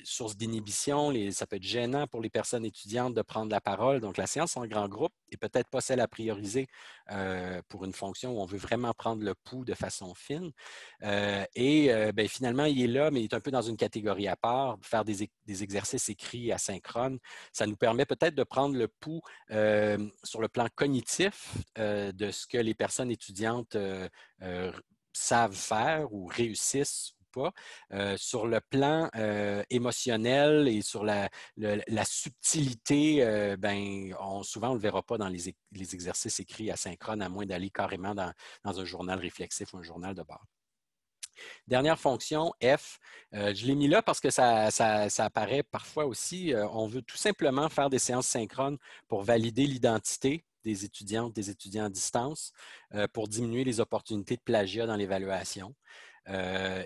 source d'inhibition, ça peut être gênant pour les personnes étudiantes de prendre la parole. Donc, la séance en grand groupe n'est peut-être pas celle à prioriser pour une fonction où on veut vraiment prendre le pouls de façon fine. et ben, finalement, il est là, mais il est un peu dans une catégorie à part. Faire des, exercices écrits asynchrone, ça nous permet permet peut-être de prendre le pouls euh, sur le plan cognitif euh, de ce que les personnes étudiantes euh, savent faire ou réussissent ou pas. sur le plan émotionnel et sur la, subtilité, ben, on, souvent, on ne le verra pas dans les, exercices écrits asynchrone, à moins d'aller carrément dans, dans, un journal réflexif ou un journal de bord. Dernière fonction, F. Euh, je l'ai mis là parce que ça, apparaît parfois aussi. Euh, on veut tout simplement faire des séances synchrones pour valider l'identité des étudiants des étudiants à distance euh, pour diminuer les opportunités de plagiat dans l'évaluation.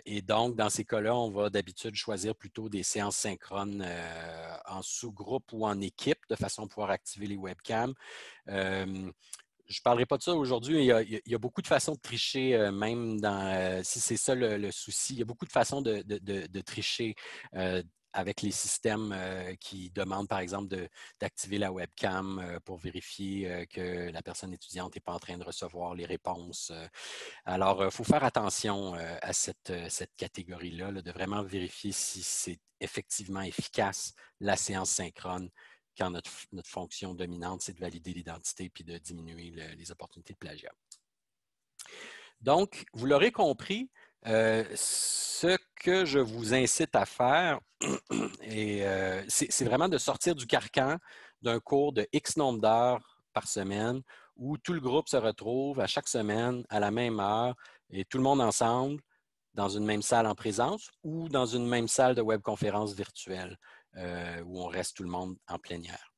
et donc, dans ces cas-là, on va d'habitude choisir plutôt des séances synchrones en sous-groupe ou en équipe de façon à pouvoir activer les webcams je ne parlerai pas de ça aujourd'hui. Il, il, y a beaucoup de façons de tricher, euh, même dans, euh, si c'est ça le, souci. Il y a beaucoup de façons de, tricher euh, avec les systèmes qui demandent, par exemple, d'activer la webcam pour vérifier que la personne étudiante n'est pas en train de recevoir les réponses. Alors, il faut faire attention à cette, catégorie là, de vraiment vérifier si c'est effectivement efficace la séance synchrone quand notre, fonction dominante, c'est de valider l'identité puis de diminuer les opportunités de plagiat. Donc, vous l'aurez compris, euh, ce que je vous incite à faire, euh, c'est vraiment de sortir du carcan d'un cours de X nombre d'heures par semaine où tout le groupe se retrouve à chaque semaine à la même heure et tout le monde ensemble dans une même salle en présence ou dans une même salle de webconférence virtuelle. Euh, où on reste tout le monde en plénière.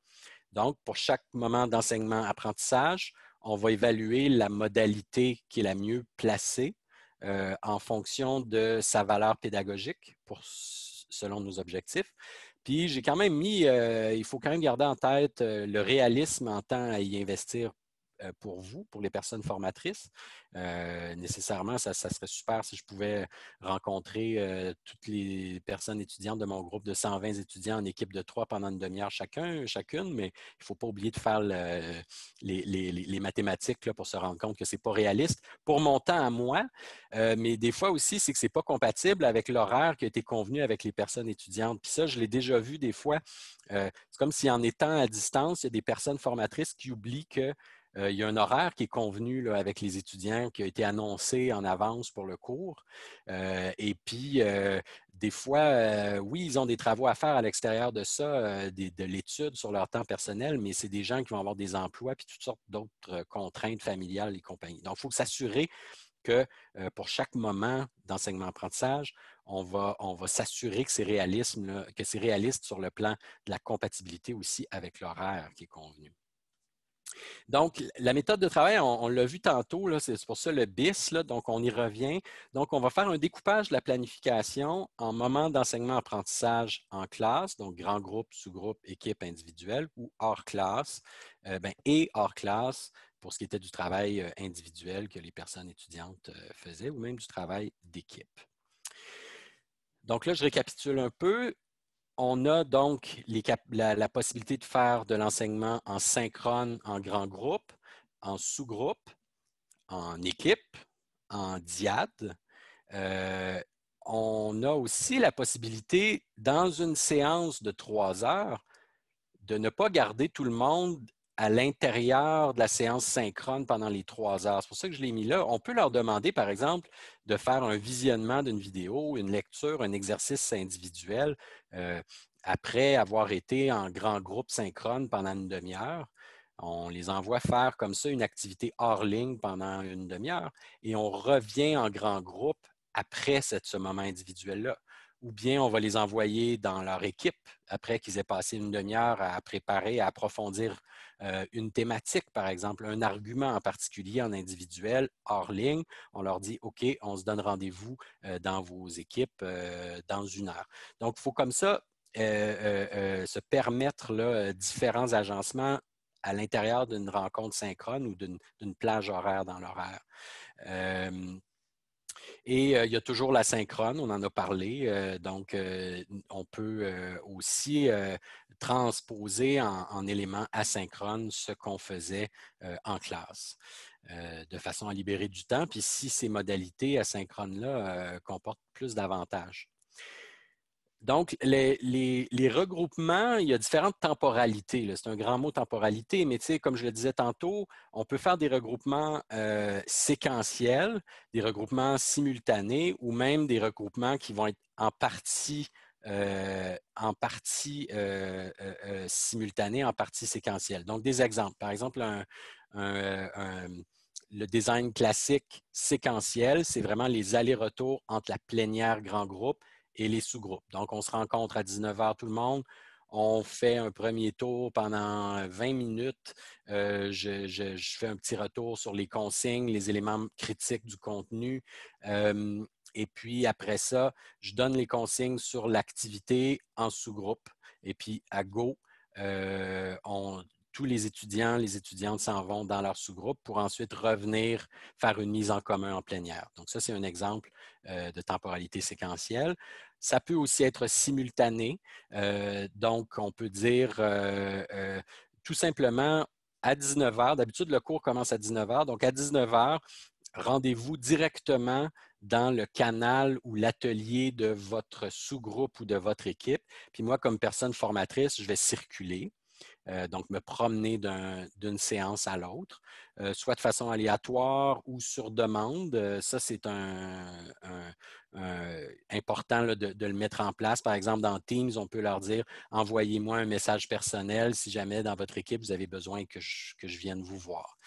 Donc, pour chaque moment d'enseignement-apprentissage, on va évaluer la modalité qui est la mieux placée euh, en fonction de sa valeur pédagogique selon nos objectifs. Puis j'ai quand même mis, euh, il faut quand même garder en tête le réalisme en temps à y investir euh, pour vous, pour les personnes formatrices. Euh, nécessairement, ça, serait super si je pouvais rencontrer euh, toutes les personnes étudiantes de mon groupe de 120 étudiants en équipe de trois pendant une demi-heure chacun, chacune, mais il ne faut pas oublier de faire les, mathématiques là, pour se rendre compte que ce n'est pas réaliste pour mon temps à moi. mais des fois aussi, c'est que ce n'est pas compatible avec l'horaire qui a été convenu avec les personnes étudiantes. Puis ça, je l'ai déjà vu des fois. c'est comme si en étant à distance, il y a des personnes formatrices qui oublient que euh, il y a un horaire qui est convenu avec les étudiants qui a été annoncé en avance pour le cours. Euh, et puis, euh, des fois, oui, ils ont des travaux à faire à l'extérieur de ça, de l'étude sur leur temps personnel, mais c'est des gens qui vont avoir des emplois puis toutes sortes d'autres contraintes familiales et compagnie. Donc, il faut s'assurer que pour chaque moment d'enseignement-apprentissage, on va, on va s'assurer que c'est réaliste sur le plan de la compatibilité aussi avec l'horaire qui est convenu. Donc, la méthode de travail, on, l'a vu tantôt, c'est pour ça le BIS, donc on y revient. Donc, on va faire un découpage de la planification en moments d'enseignement-apprentissage en classe, donc grand groupe, sous-groupe, équipe individuelle ou hors classe, euh, ben, et hors classe pour ce qui était du travail euh, individuel que les personnes étudiantes euh, faisaient ou même du travail d'équipe. Donc là, je récapitule un peu on a donc la, possibilité de faire de l'enseignement en synchrone, en grand groupe, en sous-groupe, en équipe, en diade. Euh, on a aussi la possibilité, dans une séance de trois heures, de ne pas garder tout le monde à l'intérieur de la séance synchrone pendant les trois heures. C'est pour ça que je l'ai mis là. On peut leur demander, par exemple, de faire un visionnement d'une vidéo, une lecture, un exercice individuel euh, après avoir été en grand groupe synchrone pendant une demi-heure. On les envoie faire comme ça une activité hors ligne pendant une demi-heure et on revient en grand groupe après ce moment individuel-là ou bien on va les envoyer dans leur équipe après qu'ils aient passé une demi-heure à préparer, à approfondir euh, une thématique, par exemple, un argument en particulier en individuel, hors ligne. On leur dit, OK, on se donne rendez-vous euh, dans vos équipes euh, dans une heure. Donc, il faut comme ça se permettre différents agencements à l'intérieur d'une rencontre synchrone ou d'une plage horaire dans l'horaire. Et il y a toujours la synchrone, on en a parlé. donc, on peut aussi transposer en, éléments asynchrones ce qu'on faisait euh, en classe euh, de façon à libérer du temps, puis si ces modalités asynchrones-là euh, comportent plus d'avantages. Donc, les, regroupements, il y a différentes temporalités. C'est un grand mot temporalité, mais comme je le disais tantôt, on peut faire des regroupements séquentiels, des regroupements simultanés ou même des regroupements qui vont être en partie euh, en partie euh, euh, simultanée, en partie séquentielle. Donc, des exemples. Par exemple, le design classique séquentiel, c'est vraiment les allers-retours entre la plénière grand groupe et les sous-groupes. Donc, on se rencontre à 19h tout le monde. On fait un premier tour pendant 20 minutes. je, fais un petit retour sur les consignes, les éléments critiques du contenu. Et puis après ça, je donne les consignes sur l'activité en sous-groupe. Et puis à Go, euh, tous les étudiants, les étudiantes s'en vont dans leur sous-groupe pour ensuite revenir faire une mise en commun en plénière. Donc ça, c'est un exemple euh, de temporalité séquentielle. Ça peut aussi être simultané. Euh, donc, on peut dire tout simplement à 19 h. D'habitude, le cours commence à 19 h. Donc, à 19 h, rendez-vous directement dans le canal ou l'atelier de votre sous-groupe ou de votre équipe. Puis moi, comme personne formatrice, je vais circuler. Euh, donc me promener d'une séance à l'autre, euh, soit de façon aléatoire ou sur demande. Euh, ça, c'est important de, le mettre en place. Par exemple, dans Teams, on peut leur dire envoyez-moi un message personnel si jamais dans votre équipe vous avez besoin que je vienne vous voir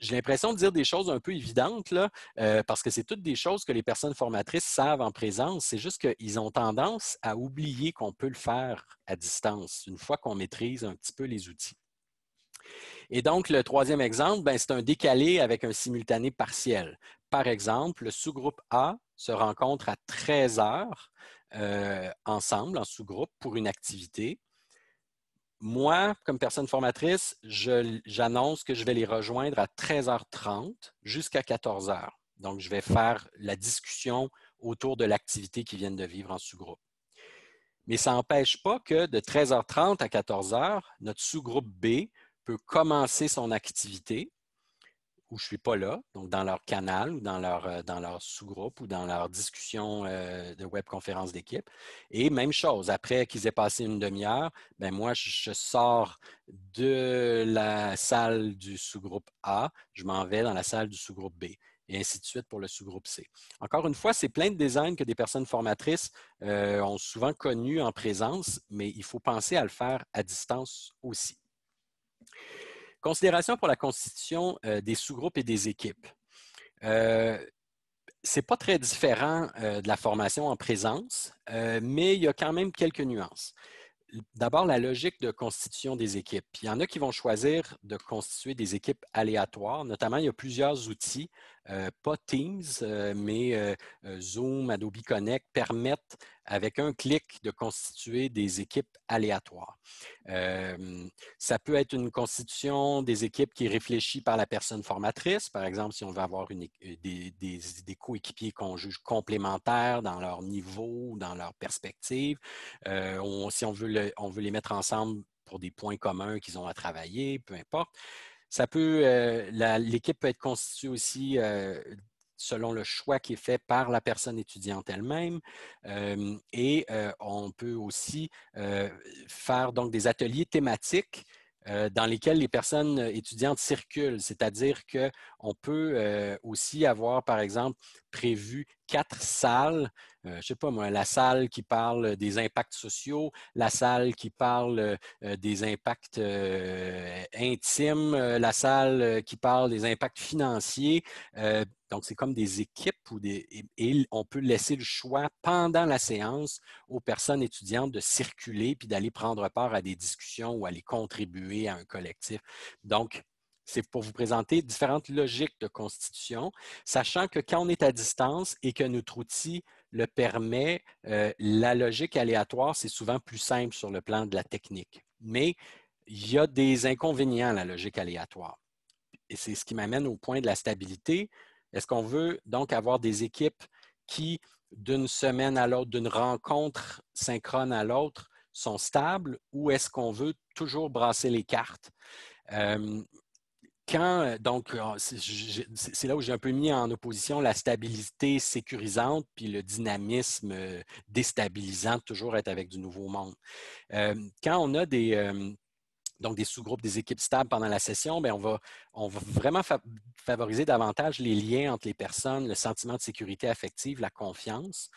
j'ai l'impression de dire des choses un peu évidentes, euh, parce que c'est toutes des choses que les personnes formatrices savent en présence. C'est juste qu'ils ont tendance à oublier qu'on peut le faire à distance, une fois qu'on maîtrise un petit peu les outils. Et donc, le troisième exemple, ben, c'est un décalé avec un simultané partiel. Par exemple, le sous-groupe A se rencontre à 13 heures euh, ensemble, en sous-groupe, pour une activité moi, comme personne formatrice, j'annonce que je vais les rejoindre à 13h30 jusqu'à 14h. Donc, je vais faire la discussion autour de l'activité qu'ils viennent de vivre en sous-groupe. Mais ça n'empêche pas que de 13h30 à 14h, notre sous-groupe B peut commencer son activité où je ne suis pas là, donc dans leur canal ou dans leur, euh, dans leur sous-groupe ou dans leur discussion euh, de webconférence d'équipe. Et même chose, après qu'ils aient passé une demi-heure, ben moi, je, sors de la salle du sous-groupe A, je m'en vais dans la salle du sous-groupe B et ainsi de suite pour le sous-groupe C. Encore une fois, c'est plein de designs que des personnes formatrices euh, ont souvent connus en présence, mais il faut penser à le faire à distance aussi. Considération pour la constitution euh, des sous-groupes et des équipes. Euh, Ce n'est pas très différent euh, de la formation en présence, mais il y a quand même quelques nuances. D'abord, la logique de constitution des équipes. Il y en a qui vont choisir de constituer des équipes aléatoires. Notamment, il y a plusieurs outils euh, pas Teams, euh, mais euh, Zoom, Adobe Connect permettent avec un clic de constituer des équipes aléatoires. ça peut être une constitution des équipes qui est réfléchie par la personne formatrice, par exemple, si on veut avoir des, coéquipiers qu'on juge complémentaires dans leur niveau, dans leur perspective. si on veut, on veut les mettre ensemble pour des points communs qu'ils ont à travailler, peu importe. Ça peut, euh, l'équipe peut être constituée aussi euh, selon le choix qui est fait par la personne étudiante elle-même. Euh, et on peut aussi faire donc des ateliers thématiques dans lesquels les personnes étudiantes circulent, c'est-à-dire qu'on peut aussi avoir, par exemple, prévu quatre salles. Euh, je ne sais pas moi, la salle qui parle des impacts sociaux, la salle qui parle euh, des impacts euh, intimes, la salle qui parle des impacts financiers. donc, c'est comme des équipes ou des, et, on peut laisser le choix pendant la séance aux personnes étudiantes de circuler puis d'aller prendre part à des discussions ou aller contribuer à un collectif. Donc, c'est pour vous présenter différentes logiques de constitution, sachant que quand on est à distance et que notre outil le permet, euh, la logique aléatoire, c'est souvent plus simple sur le plan de la technique. Mais il y a des inconvénients à la logique aléatoire. Et c'est ce qui m'amène au point de la stabilité. Est-ce qu'on veut donc avoir des équipes qui, d'une semaine à l'autre, d'une rencontre synchrone à l'autre, sont stables ou est-ce qu'on veut toujours brasser les cartes? Euh, euh, donc, euh, c'est là où j'ai un peu mis en opposition la stabilité sécurisante puis le dynamisme euh, déstabilisant, toujours être avec du nouveau monde. quand on a des, sous-groupes, des équipes stables pendant la session, ben, on, va, vraiment favoriser davantage les liens entre les personnes, le sentiment de sécurité affective, la confiance.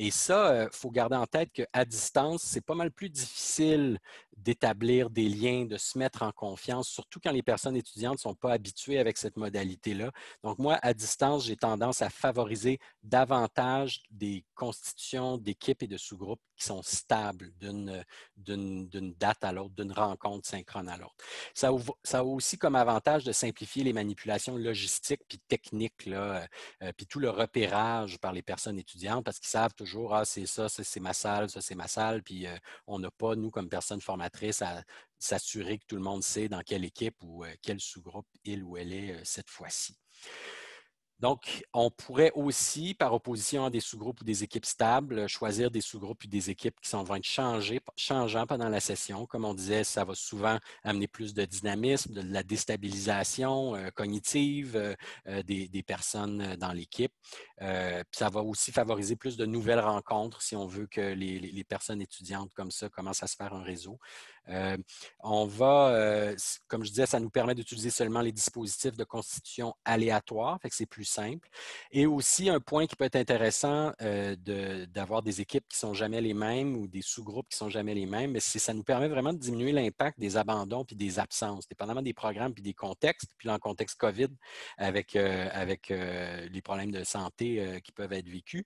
Et ça, il euh, faut garder en tête qu'à distance, c'est pas mal plus difficile d'établir des liens, de se mettre en confiance, surtout quand les personnes étudiantes ne sont pas habituées avec cette modalité-là. Donc, moi, à distance, j'ai tendance à favoriser davantage des constitutions d'équipes et de sous-groupes qui sont stables d'une date à l'autre, d'une rencontre synchrone à l'autre. Ça, ça, a aussi comme avantage de simplifier les manipulations logistiques puis techniques, là, euh, euh, puis tout le repérage par les personnes étudiantes parce qu'ils savent toujours, ah, c'est ça, ça c'est ma salle, ça c'est ma salle, puis euh, on n'a pas, nous, comme personnes formatrice, à s'assurer que tout le monde sait dans quelle équipe ou quel sous-groupe il ou elle est cette fois-ci. Donc, on pourrait aussi, par opposition à des sous-groupes ou des équipes stables, choisir des sous-groupes ou des équipes qui sont de changer, changeant pendant la session. Comme on disait, ça va souvent amener plus de dynamisme, de la déstabilisation euh, cognitive euh, euh, des, personnes dans l'équipe. ça va aussi favoriser plus de nouvelles rencontres si on veut que les, les personnes étudiantes comme ça commencent à se faire un réseau. Euh, on va, euh, comme je disais, ça nous permet d'utiliser seulement les dispositifs de constitution aléatoire, fait que c'est plus simple. Et aussi, un point qui peut être intéressant euh, d'avoir des équipes qui ne sont jamais les mêmes ou des sous-groupes qui sont jamais les mêmes, mais ça nous permet vraiment de diminuer l'impact des abandons puis des absences, dépendamment des programmes puis des contextes. Puis dans le contexte COVID, avec, les problèmes de santé qui peuvent être vécus,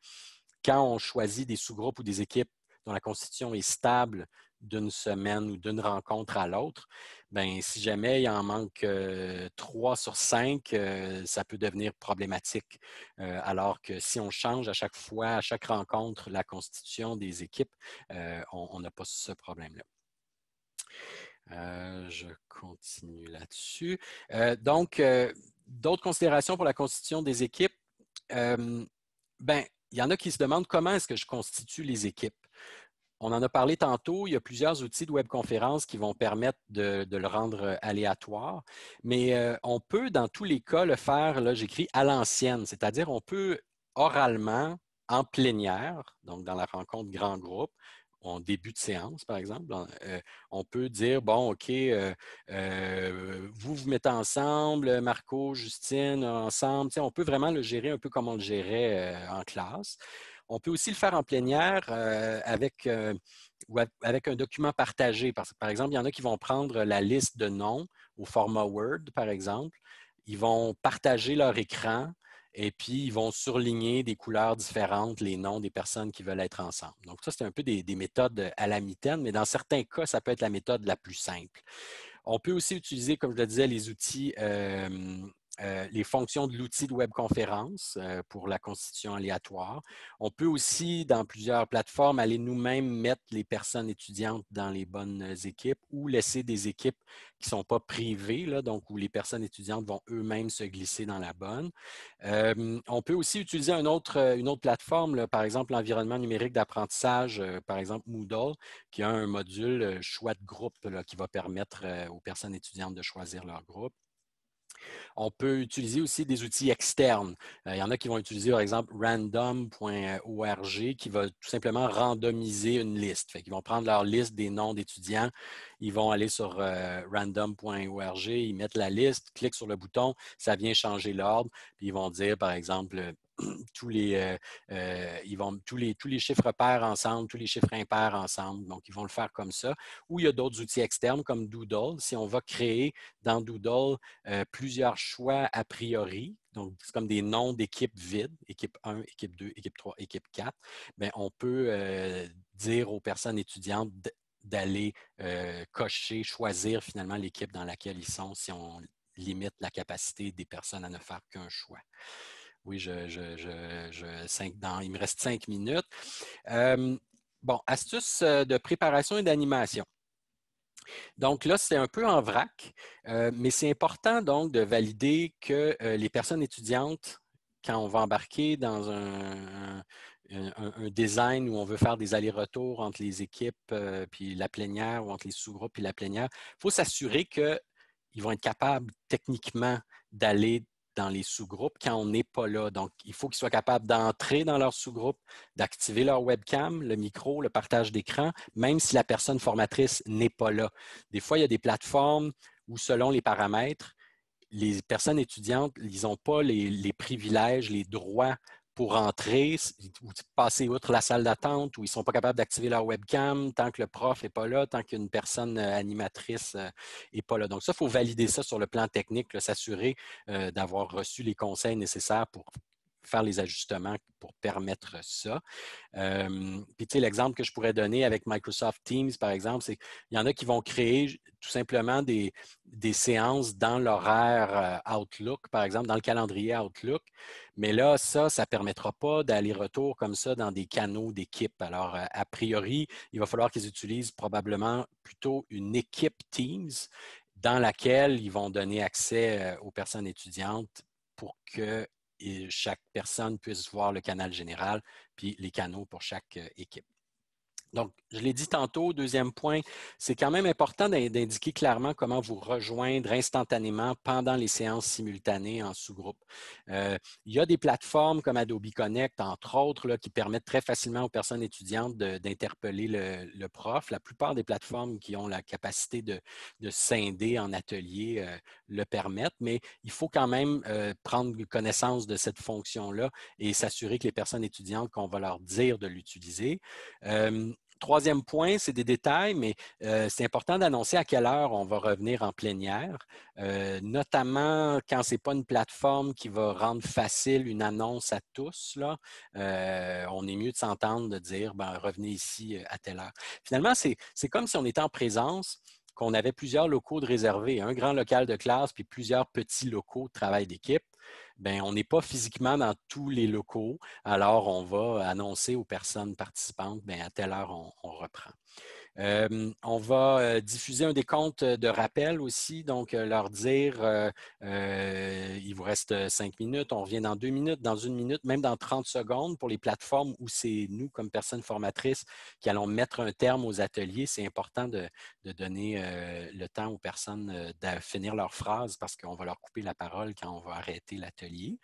quand on choisit des sous-groupes ou des équipes dont la constitution est stable, d'une semaine ou d'une rencontre à l'autre, ben si jamais il en manque euh, trois sur cinq, euh, ça peut devenir problématique. Euh, alors que si on change à chaque fois, à chaque rencontre, la constitution des équipes, on n'a pas ce problème-là. je continue là-dessus. donc, d'autres considérations pour la constitution des équipes. ben, il y en a qui se demandent comment est-ce que je constitue les équipes. On en a parlé tantôt, il y a plusieurs outils de webconférence qui vont permettre de, le rendre euh, aléatoire, mais euh, on peut dans tous les cas le faire, là j'écris à l'ancienne, c'est-à-dire on peut oralement, en plénière, donc dans la rencontre grand groupe, en début de séance, par exemple, euh, on peut dire, bon, OK, vous vous mettez ensemble, Marco, Justine, ensemble. On peut vraiment le gérer un peu comme on le gérait en classe. On peut aussi le faire en plénière euh, avec, euh, avec un document partagé. par exemple, il y en a qui vont prendre la liste de noms au format Word, par exemple. Ils vont partager leur écran et puis ils vont surligner des couleurs différentes les noms des personnes qui veulent être ensemble. Donc, ça, c'est un peu des, méthodes à la mitaine, mais dans certains cas, ça peut être la méthode la plus simple. On peut aussi utiliser, comme je le disais, les outils euh, euh, les fonctions de l'outil de webconférence euh, pour la constitution aléatoire. On peut aussi, dans plusieurs plateformes, aller nous-mêmes mettre les personnes étudiantes dans les bonnes équipes ou laisser des équipes qui ne sont pas privées, donc où les personnes étudiantes vont eux-mêmes se glisser dans la bonne. Euh, on peut aussi utiliser une autre plateforme, par exemple l'environnement numérique d'apprentissage, par exemple Moodle, qui a un module choix de groupe qui va permettre aux personnes étudiantes de choisir leur groupe. On peut utiliser aussi des outils externes. Euh, il y en a qui vont utiliser, par exemple, random.org qui va tout simplement randomiser une liste. ils vont prendre leur liste des noms d'étudiants, ils vont aller sur euh, random.org, ils mettent la liste, cliquent sur le bouton, ça vient changer l'ordre, puis ils vont dire, par exemple, Euh, euh, tous les, chiffres pairs ensemble, tous les chiffres impairs ensemble. Donc, ils vont le faire comme ça. Ou il y a d'autres outils externes comme Doodle. Si on va créer dans Doodle euh, plusieurs choix a priori, donc c'est comme des noms d'équipes vides, équipe 1, équipe 2, équipe 3, équipe 4, bien, on peut dire aux personnes étudiantes d'aller cocher, choisir finalement l'équipe dans laquelle ils sont si on limite la capacité des personnes à ne faire qu'un choix. Oui, je, je, il me reste cinq minutes. Euh, bon, astuces euh, de préparation et d'animation. Donc là, c'est un peu en vrac, euh, mais c'est important donc de valider que les personnes étudiantes, quand on va embarquer dans un, design où on veut faire des allers-retours entre les équipes puis la plénière ou entre les sous-groupes puis la plénière, il faut s'assurer qu'ils vont être capables techniquement d'aller dans les sous-groupes quand on n'est pas là. Donc, il faut qu'ils soient capables d'entrer dans leur sous-groupe, d'activer leur webcam, le micro, le partage d'écran, même si la personne formatrice n'est pas là. Des fois, il y a des plateformes où, selon les paramètres, les personnes étudiantes, ils n'ont pas les, privilèges, les droits pour entrer ou passer outre la salle d'attente où ils ne sont pas capables d'activer leur webcam tant que le prof n'est pas là, tant qu'une personne euh, animatrice n'est euh, pas là. Donc ça, il faut valider ça sur le plan technique, s'assurer euh, d'avoir reçu les conseils nécessaires pour faire les ajustements pour permettre ça. Euh, puis, tu sais, l'exemple que je pourrais donner avec Microsoft Teams, par exemple, c'est qu'il y en a qui vont créer tout simplement des, des séances dans l'horaire euh, Outlook, par exemple, dans le calendrier Outlook. Mais là, ça, ça ne permettra pas d'aller-retour comme ça dans des canaux d'équipe. Alors, euh, a priori, il va falloir qu'ils utilisent probablement plutôt une équipe Teams dans laquelle ils vont donner accès aux personnes étudiantes pour que et chaque personne puisse voir le canal général, puis les canaux pour chaque euh, équipe. Donc, je l'ai dit tantôt, deuxième point, c'est quand même important d'indiquer clairement comment vous rejoindre instantanément pendant les séances simultanées en sous-groupe. Euh, il y a des plateformes comme Adobe Connect, entre autres, qui permettent très facilement aux personnes étudiantes d'interpeller le, prof. La plupart des plateformes qui ont la capacité de, scinder en atelier euh, le permettent, mais il faut quand même euh, prendre connaissance de cette fonction-là et s'assurer que les personnes étudiantes qu'on va leur dire de l'utiliser Troisième point, c'est des détails, mais euh, c'est important d'annoncer à quelle heure on va revenir en plénière, euh, notamment quand ce n'est pas une plateforme qui va rendre facile une annonce à tous. Là. Euh, on est mieux de s'entendre, de dire ben, revenez ici à telle heure. Finalement, c'est comme si on était en présence qu'on avait plusieurs locaux de réservés, un grand local de classe, puis plusieurs petits locaux de travail d'équipe. Ben, on n'est pas physiquement dans tous les locaux, alors on va annoncer aux personnes participantes, ben, à telle heure on reprend on va diffuser un des comptes de rappel aussi, donc leur dire il vous reste cinq minutes, on revient dans deux minutes, dans une minute, même dans 30 secondes pour les plateformes où c'est nous, comme personnes formatrices, qui allons mettre un terme aux ateliers. C'est important de, donner le temps aux personnes de finir leur phrase parce qu'on va leur couper la parole quand on va arrêter l'atelier.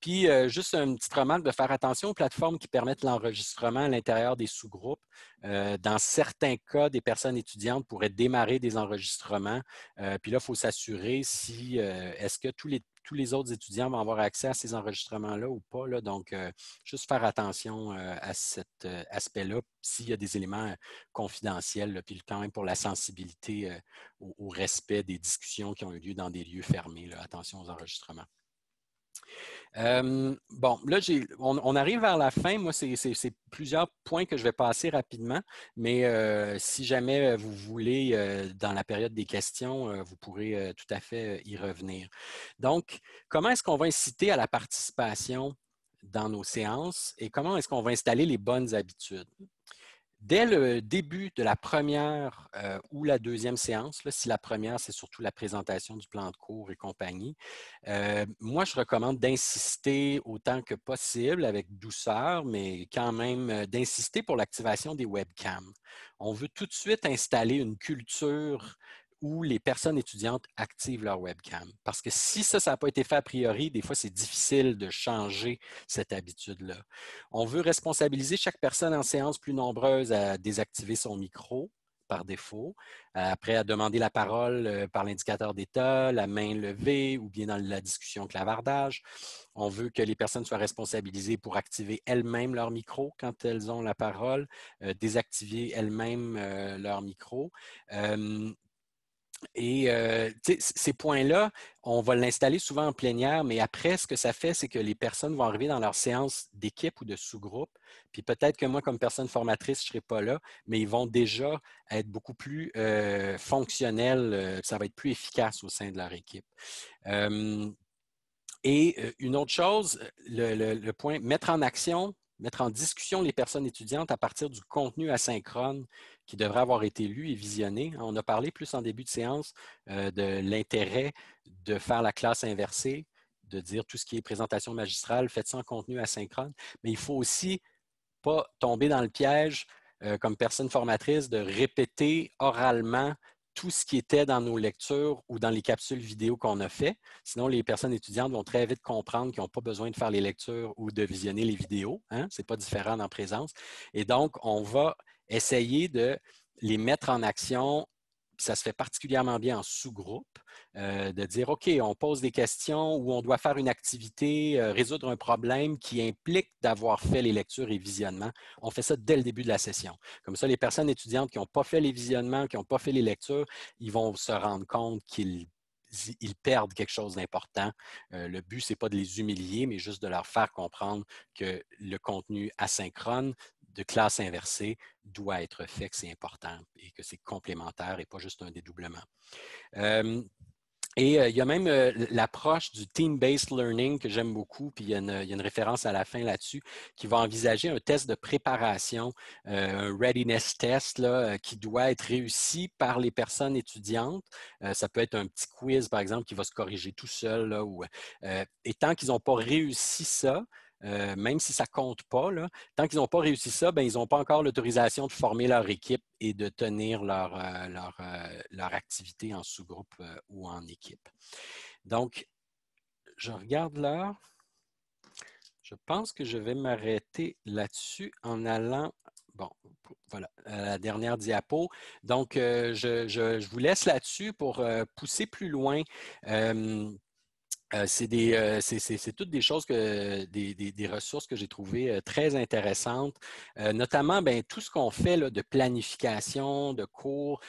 puis, juste un petit remarque de faire attention aux plateformes qui permettent l'enregistrement à l'intérieur des sous-groupes. Euh, dans certains cas, des personnes étudiantes pourraient démarrer des enregistrements. Euh, puis là, il faut s'assurer si euh, est-ce que tous les, tous les autres étudiants vont avoir accès à ces enregistrements-là ou pas. Donc, juste faire attention à cet aspect-là s'il y a des éléments confidentiels, là, puis quand même pour la sensibilité au, respect des discussions qui ont eu lieu dans des lieux fermés. Attention aux enregistrements. Euh, bon, là, on, arrive vers la fin. Moi, c'est plusieurs points que je vais passer rapidement, mais euh, si jamais vous voulez, euh, dans la période des questions, vous pourrez tout à fait y revenir. Donc, comment est-ce qu'on va inciter à la participation dans nos séances et comment est-ce qu'on va installer les bonnes habitudes? Dès le début de la première euh, ou la deuxième séance, si la première, c'est surtout la présentation du plan de cours et compagnie, euh, moi, je recommande d'insister autant que possible, avec douceur, mais quand même euh, d'insister pour l'activation des webcams. On veut tout de suite installer une culture où les personnes étudiantes activent leur webcam. Parce que si ça, ça n'a pas été fait a priori, des fois, c'est difficile de changer cette habitude-là. On veut responsabiliser chaque personne en séance plus nombreuse à désactiver son micro par défaut, après à demander la parole euh, par l'indicateur d'état, la main levée ou bien dans la discussion clavardage. On veut que les personnes soient responsabilisées pour activer elles-mêmes leur micro quand elles ont la parole, euh, désactiver elles-mêmes euh, leur micro. Et euh, ces points-là, on va l'installer souvent en plénière, mais après, ce que ça fait, c'est que les personnes vont arriver dans leur séance d'équipe ou de sous-groupe. Puis peut-être que moi, comme personne formatrice, je ne serai pas là, mais ils vont déjà être beaucoup plus euh, fonctionnels. Euh, ça va être plus efficace au sein de leur équipe. et une autre chose, le point, mettre en action, mettre en discussion les personnes étudiantes à partir du contenu asynchrone qui devrait avoir été lu et visionné. On a parlé plus en début de séance euh, de l'intérêt de faire la classe inversée, de dire tout ce qui est présentation magistrale, faites sans en contenu asynchrone, mais il faut aussi pas tomber dans le piège euh, comme personne formatrice de répéter oralement tout ce qui était dans nos lectures ou dans les capsules vidéo qu'on a fait. Sinon, les personnes étudiantes vont très vite comprendre qu'ils n'ont pas besoin de faire les lectures ou de visionner les vidéos. Hein. Ce n'est pas différent en présence. Et donc, on va essayer de les mettre en action ça se fait particulièrement bien en sous-groupe, euh, de dire, OK, on pose des questions ou on doit faire une activité, euh, résoudre un problème qui implique d'avoir fait les lectures et visionnements. On fait ça dès le début de la session. Comme ça, les personnes étudiantes qui n'ont pas fait les visionnements, qui n'ont pas fait les lectures, ils vont se rendre compte qu'ils ils perdent quelque chose d'important. Euh, le but, ce n'est pas de les humilier, mais juste de leur faire comprendre que le contenu asynchrone, de classe inversée doit être fait, que c'est important et que c'est complémentaire et pas juste un dédoublement. et euh, il y a même euh, l'approche du team-based learning que j'aime beaucoup, puis il y, a une, référence à la fin là-dessus, qui va envisager un test de préparation, euh, un readiness test là, qui doit être réussi par les personnes étudiantes. ça peut être un petit quiz, par exemple, qui va se corriger tout seul. Là, et tant qu'ils n'ont pas réussi ça, euh, même si ça ne compte pas, tant qu'ils n'ont pas réussi ça, ben, ils n'ont pas encore l'autorisation de former leur équipe et de tenir leur, euh, euh, leur, activité en sous-groupe ou en équipe. Donc, je regarde l'heure. Je pense que je vais m'arrêter là-dessus en allant Bon, voilà, la dernière diapo. Donc, je, vous laisse là-dessus pour pousser plus loin. Euh, euh, c'est toutes des choses que des, ressources que j'ai trouvées euh, très intéressantes, notamment ben, tout ce qu'on fait de planification, de cours.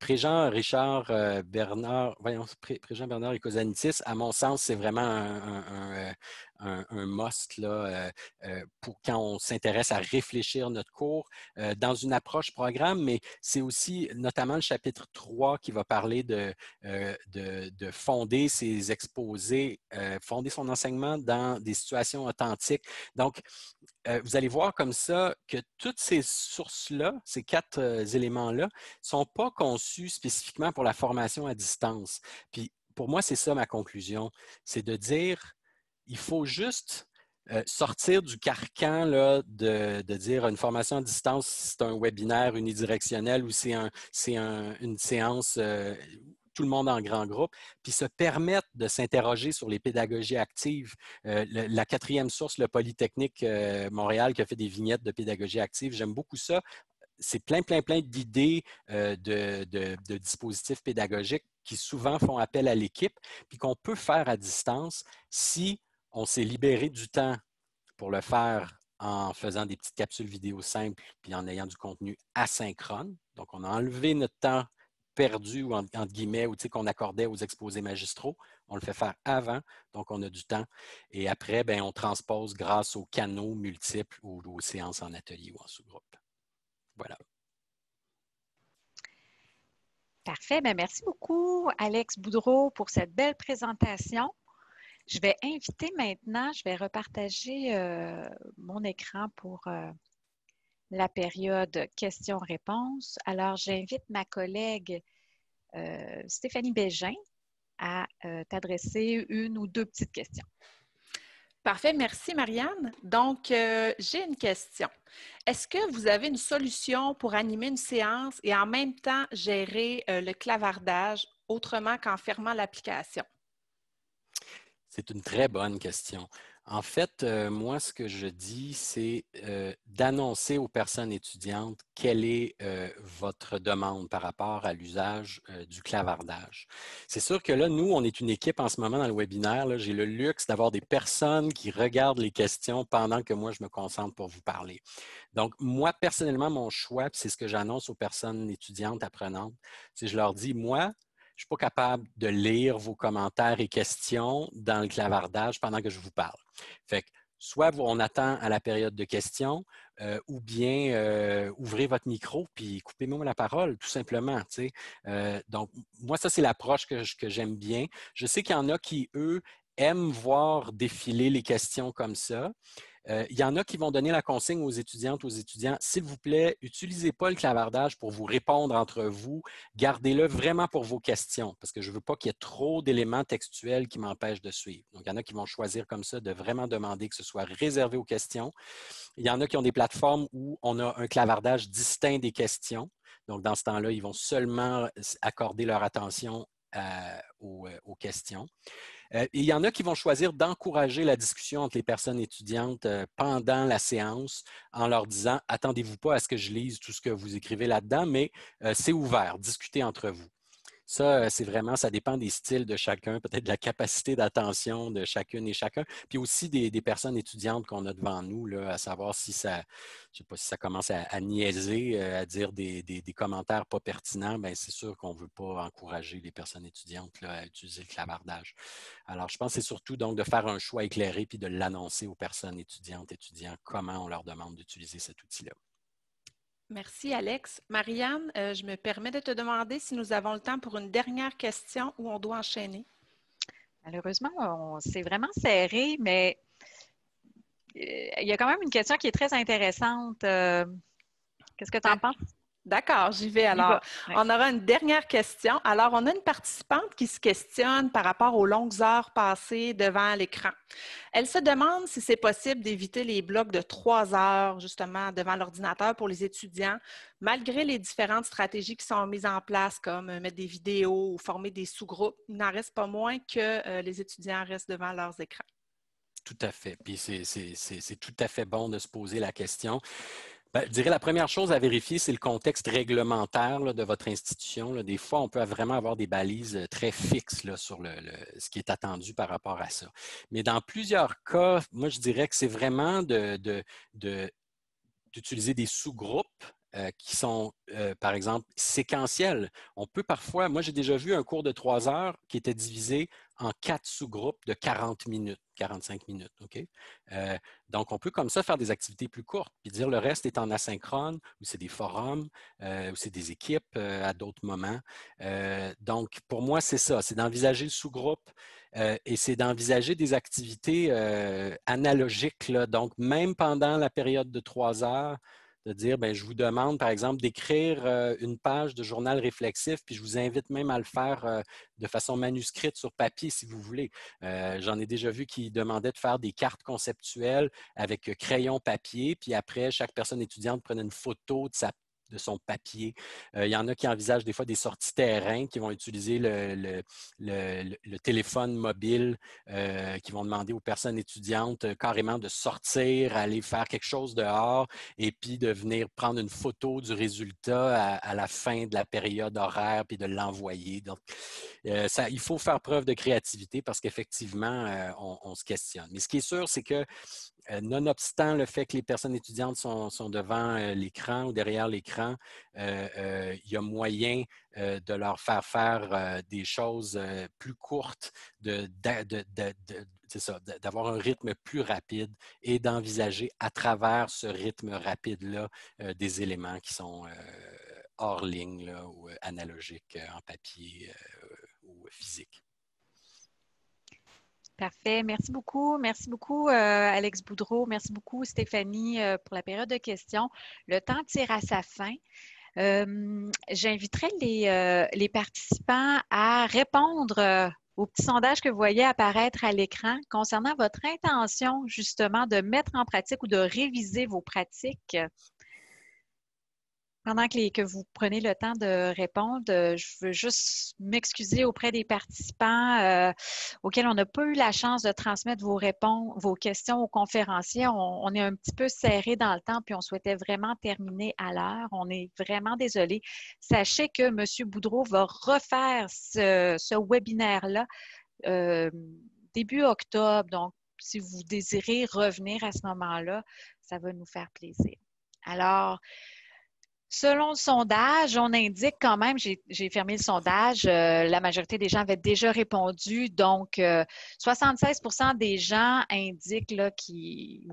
Préjean Richard Bernard, voyons, Préjean Bernard et Cosanitis, à mon sens, c'est vraiment un, un, must là, euh, euh, pour quand on s'intéresse à réfléchir notre cours euh, dans une approche programme, mais c'est aussi notamment le chapitre 3 qui va parler de, de, fonder ses exposés, fonder son enseignement dans des situations authentiques. Donc, vous allez voir comme ça que toutes ces sources-là, ces quatre éléments-là, ne sont pas conçus spécifiquement pour la formation à distance. Puis, pour moi, c'est ça ma conclusion, c'est de dire il faut juste euh, sortir du carcan de, dire une formation à distance, c'est un webinaire unidirectionnel ou c'est une séance euh, tout le monde en grand groupe, puis se permettre de s'interroger sur les pédagogies actives. Euh, la quatrième source, le Polytechnique Montréal, qui a fait des vignettes de pédagogie active, j'aime beaucoup ça. C'est plein, plein, plein d'idées de dispositifs pédagogiques qui souvent font appel à l'équipe, puis qu'on peut faire à distance si on s'est libéré du temps pour le faire en faisant des petites capsules vidéo simples puis en ayant du contenu asynchrone. Donc, on a enlevé notre temps perdu ou entre guillemets ou qu'on accordait aux exposés magistraux. On le fait faire avant, donc on a du temps. Et après, ben, on transpose grâce aux canaux multiples ou aux séances en atelier ou en sous-groupe. Voilà. Parfait. Ben, merci beaucoup, Alex Boudreau, pour cette belle présentation. Je vais inviter maintenant, je vais repartager euh, mon écran pour euh, la période questions-réponses. Alors, j'invite ma collègue euh, Stéphanie Bégin à t'adresser une ou deux petites questions. Parfait, merci Marianne. Donc, j'ai une question. Est-ce que vous avez une solution pour animer une séance et en même temps gérer le clavardage autrement qu'en fermant l'application? C'est une très bonne question. En fait, euh, moi, ce que je dis, c'est euh, d'annoncer aux personnes étudiantes quelle est euh, votre demande par rapport à l'usage du clavardage. C'est sûr que là, nous, on est une équipe en ce moment dans le webinaire. J'ai le luxe d'avoir des personnes qui regardent les questions pendant que moi, je me concentre pour vous parler. Donc, moi, personnellement, mon choix, c'est ce que j'annonce aux personnes étudiantes, apprenantes, c'est je leur dis, moi, je ne suis pas capable de lire vos commentaires et questions dans le clavardage pendant que je vous parle. Fait que soit on attend à la période de questions, euh, ou bien euh, ouvrez votre micro puis coupez-moi la parole, tout simplement. Euh, donc, moi, ça, c'est l'approche que j'aime bien. Je sais qu'il y en a qui, eux, aiment voir défiler les questions comme ça. Euh, il y en a qui vont donner la consigne aux étudiantes, aux étudiants, s'il vous plaît, utilisez pas le clavardage pour vous répondre entre vous. Gardez-le vraiment pour vos questions, parce que je ne veux pas qu'il y ait trop d'éléments textuels qui m'empêchent de suivre. Donc, il y en a qui vont choisir comme ça de vraiment demander que ce soit réservé aux questions. Il y en a qui ont des plateformes où on a un clavardage distinct des questions. Donc, dans ce temps-là, ils vont seulement accorder leur attention euh, euh, aux, questions. Euh, il y en a qui vont choisir d'encourager la discussion entre les personnes étudiantes pendant la séance en leur disant Attendez-vous pas à ce que je lise tout ce que vous écrivez là-dedans, mais c'est ouvert, discutez entre vous. Ça, euh, c'est vraiment, ça dépend des styles de chacun, peut-être de la capacité d'attention de chacune et chacun, puis aussi des, personnes étudiantes qu'on a devant nous, à savoir si ça, je sais pas, si ça commence à, niaiser, euh, à dire des, commentaires pas pertinents, bien, c'est sûr qu'on ne veut pas encourager les personnes étudiantes à utiliser le clavardage. Alors, je pense que c'est surtout donc de faire un choix éclairé puis de l'annoncer aux personnes étudiantes, étudiants, comment on leur demande d'utiliser cet outil-là. Merci, Alex. Marianne, euh, je me permets de te demander si nous avons le temps pour une dernière question ou on doit enchaîner. Malheureusement, on vraiment serré, mais euh, il y a quand même une question qui est très intéressante. Euh, qu'est-ce que tu en penses? D'accord, j'y vais. Alors, on aura une dernière question. Alors, on a une participante qui se questionne par rapport aux longues heures passées devant l'écran. Elle se demande si c'est possible d'éviter les blocs de trois heures, justement, devant l'ordinateur pour les étudiants, malgré les différentes stratégies qui sont mises en place, comme euh, mettre des vidéos ou former des sous-groupes. Il n'en reste pas moins que euh, les étudiants restent devant leurs écrans. Tout à fait. Puis c'est tout à fait bon de se poser la question. Ben, je dirais la première chose à vérifier, c'est le contexte réglementaire de votre institution. Des fois, on peut vraiment avoir des balises euh, très fixes sur ce qui est attendu par rapport à ça. Mais dans plusieurs cas, moi, je dirais que c'est vraiment d'utiliser des sous-groupes euh, qui sont, euh, par exemple, séquentiels. On peut parfois, moi j'ai déjà vu un cours de trois heures qui était divisé en quatre sous-groupes de 40 minutes. 45 minutes. Euh, donc, on peut comme ça faire des activités plus courtes, puis dire le reste est en asynchrone, ou c'est des forums, euh, ou c'est des équipes euh, à d'autres moments. donc, pour moi, c'est ça, c'est d'envisager le sous-groupe et c'est d'envisager des activités analogiques. Donc, même pendant la période de trois heures, de dire, ben, je vous demande, par exemple, d'écrire euh, une page de journal réflexif, puis je vous invite même à le faire euh, de façon manuscrite sur papier, si vous voulez. Euh, j'en ai déjà vu qui demandaient de faire des cartes conceptuelles avec crayon papier, puis après, chaque personne étudiante prenait une photo de sa de son papier. Euh, il y en a qui envisagent des fois des sorties terrain, qui vont utiliser le, téléphone mobile, euh, qui vont demander aux personnes étudiantes euh, carrément de sortir, aller faire quelque chose dehors et puis de venir prendre une photo du résultat à, la fin de la période horaire puis de l'envoyer. Donc, il faut faire preuve de créativité parce qu'effectivement, on, se questionne. Mais ce qui est sûr, c'est que euh, nonobstant le fait que les personnes étudiantes sont, devant euh, l'écran ou derrière l'écran, euh, il y a moyen de leur faire faire des choses plus courtes, d'avoir un rythme plus rapide et d'envisager à travers ce rythme rapide-là des éléments qui sont hors ligne ou analogiques en papier ou physique. Parfait. Merci beaucoup. Merci beaucoup, euh, Alex Boudreau. Merci beaucoup, Stéphanie, euh, pour la période de questions. Le temps tire à sa fin. Euh, j'inviterai les, les, participants à répondre au petit sondage que vous voyez apparaître à l'écran concernant votre intention justement de mettre en pratique ou de réviser vos pratiques pendant que, vous prenez le temps de répondre, euh, je veux juste m'excuser auprès des participants euh, auxquels on n'a pas eu la chance de transmettre vos réponses, vos questions aux conférenciers. On, est un petit peu serré dans le temps, puis on souhaitait vraiment terminer à l'heure. On est vraiment désolé. Sachez que M. Boudreau va refaire ce, webinaire-là euh, début octobre. Donc, si vous désirez revenir à ce moment-là, ça va nous faire plaisir. Alors, Selon le sondage, on indique quand même, j'ai fermé le sondage, euh, la majorité des gens avaient déjà répondu. Donc, 76 euh, des gens indiquent là,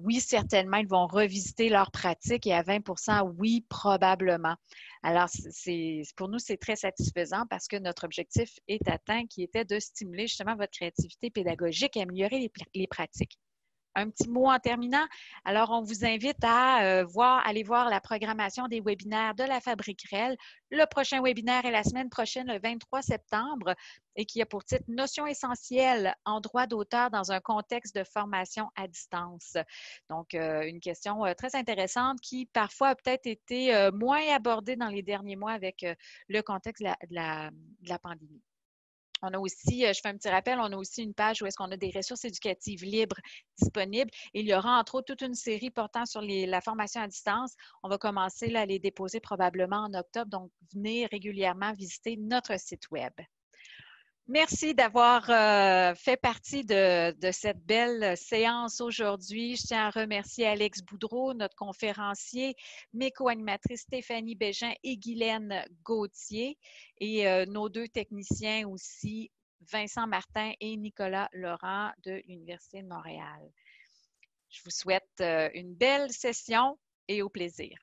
oui, certainement, ils vont revisiter leur pratique et à 20 oui, probablement. Alors, c'est pour nous, c'est très satisfaisant parce que notre objectif est atteint qui était de stimuler justement votre créativité pédagogique et améliorer les pratiques un petit mot en terminant. Alors, on vous invite à euh, voir, aller voir la programmation des webinaires de la Fabrique REL. Le prochain webinaire est la semaine prochaine, le 23 septembre, et qui a pour titre Notions essentielles en droit d'auteur dans un contexte de formation à distance. Donc, euh, une question euh, très intéressante qui parfois a peut-être été moins abordée dans les derniers mois avec le contexte de la pandémie. On a aussi, euh, je fais un petit rappel, on a aussi une page où est-ce qu'on a des ressources éducatives libres disponibles. Il y aura entre autres toute une série portant sur la formation à distance. On va commencer à les déposer probablement en octobre, donc venez régulièrement visiter notre site Web. Merci d'avoir euh, fait partie de, cette belle séance aujourd'hui. Je tiens à remercier Alex Boudreau, notre conférencier, mes co-animatrices Stéphanie Bégin et Guylaine Gauthier, et euh, nos deux techniciens aussi, Vincent Martin et Nicolas Laurent de l'Université de Montréal. Je vous souhaite euh, une belle session et au plaisir.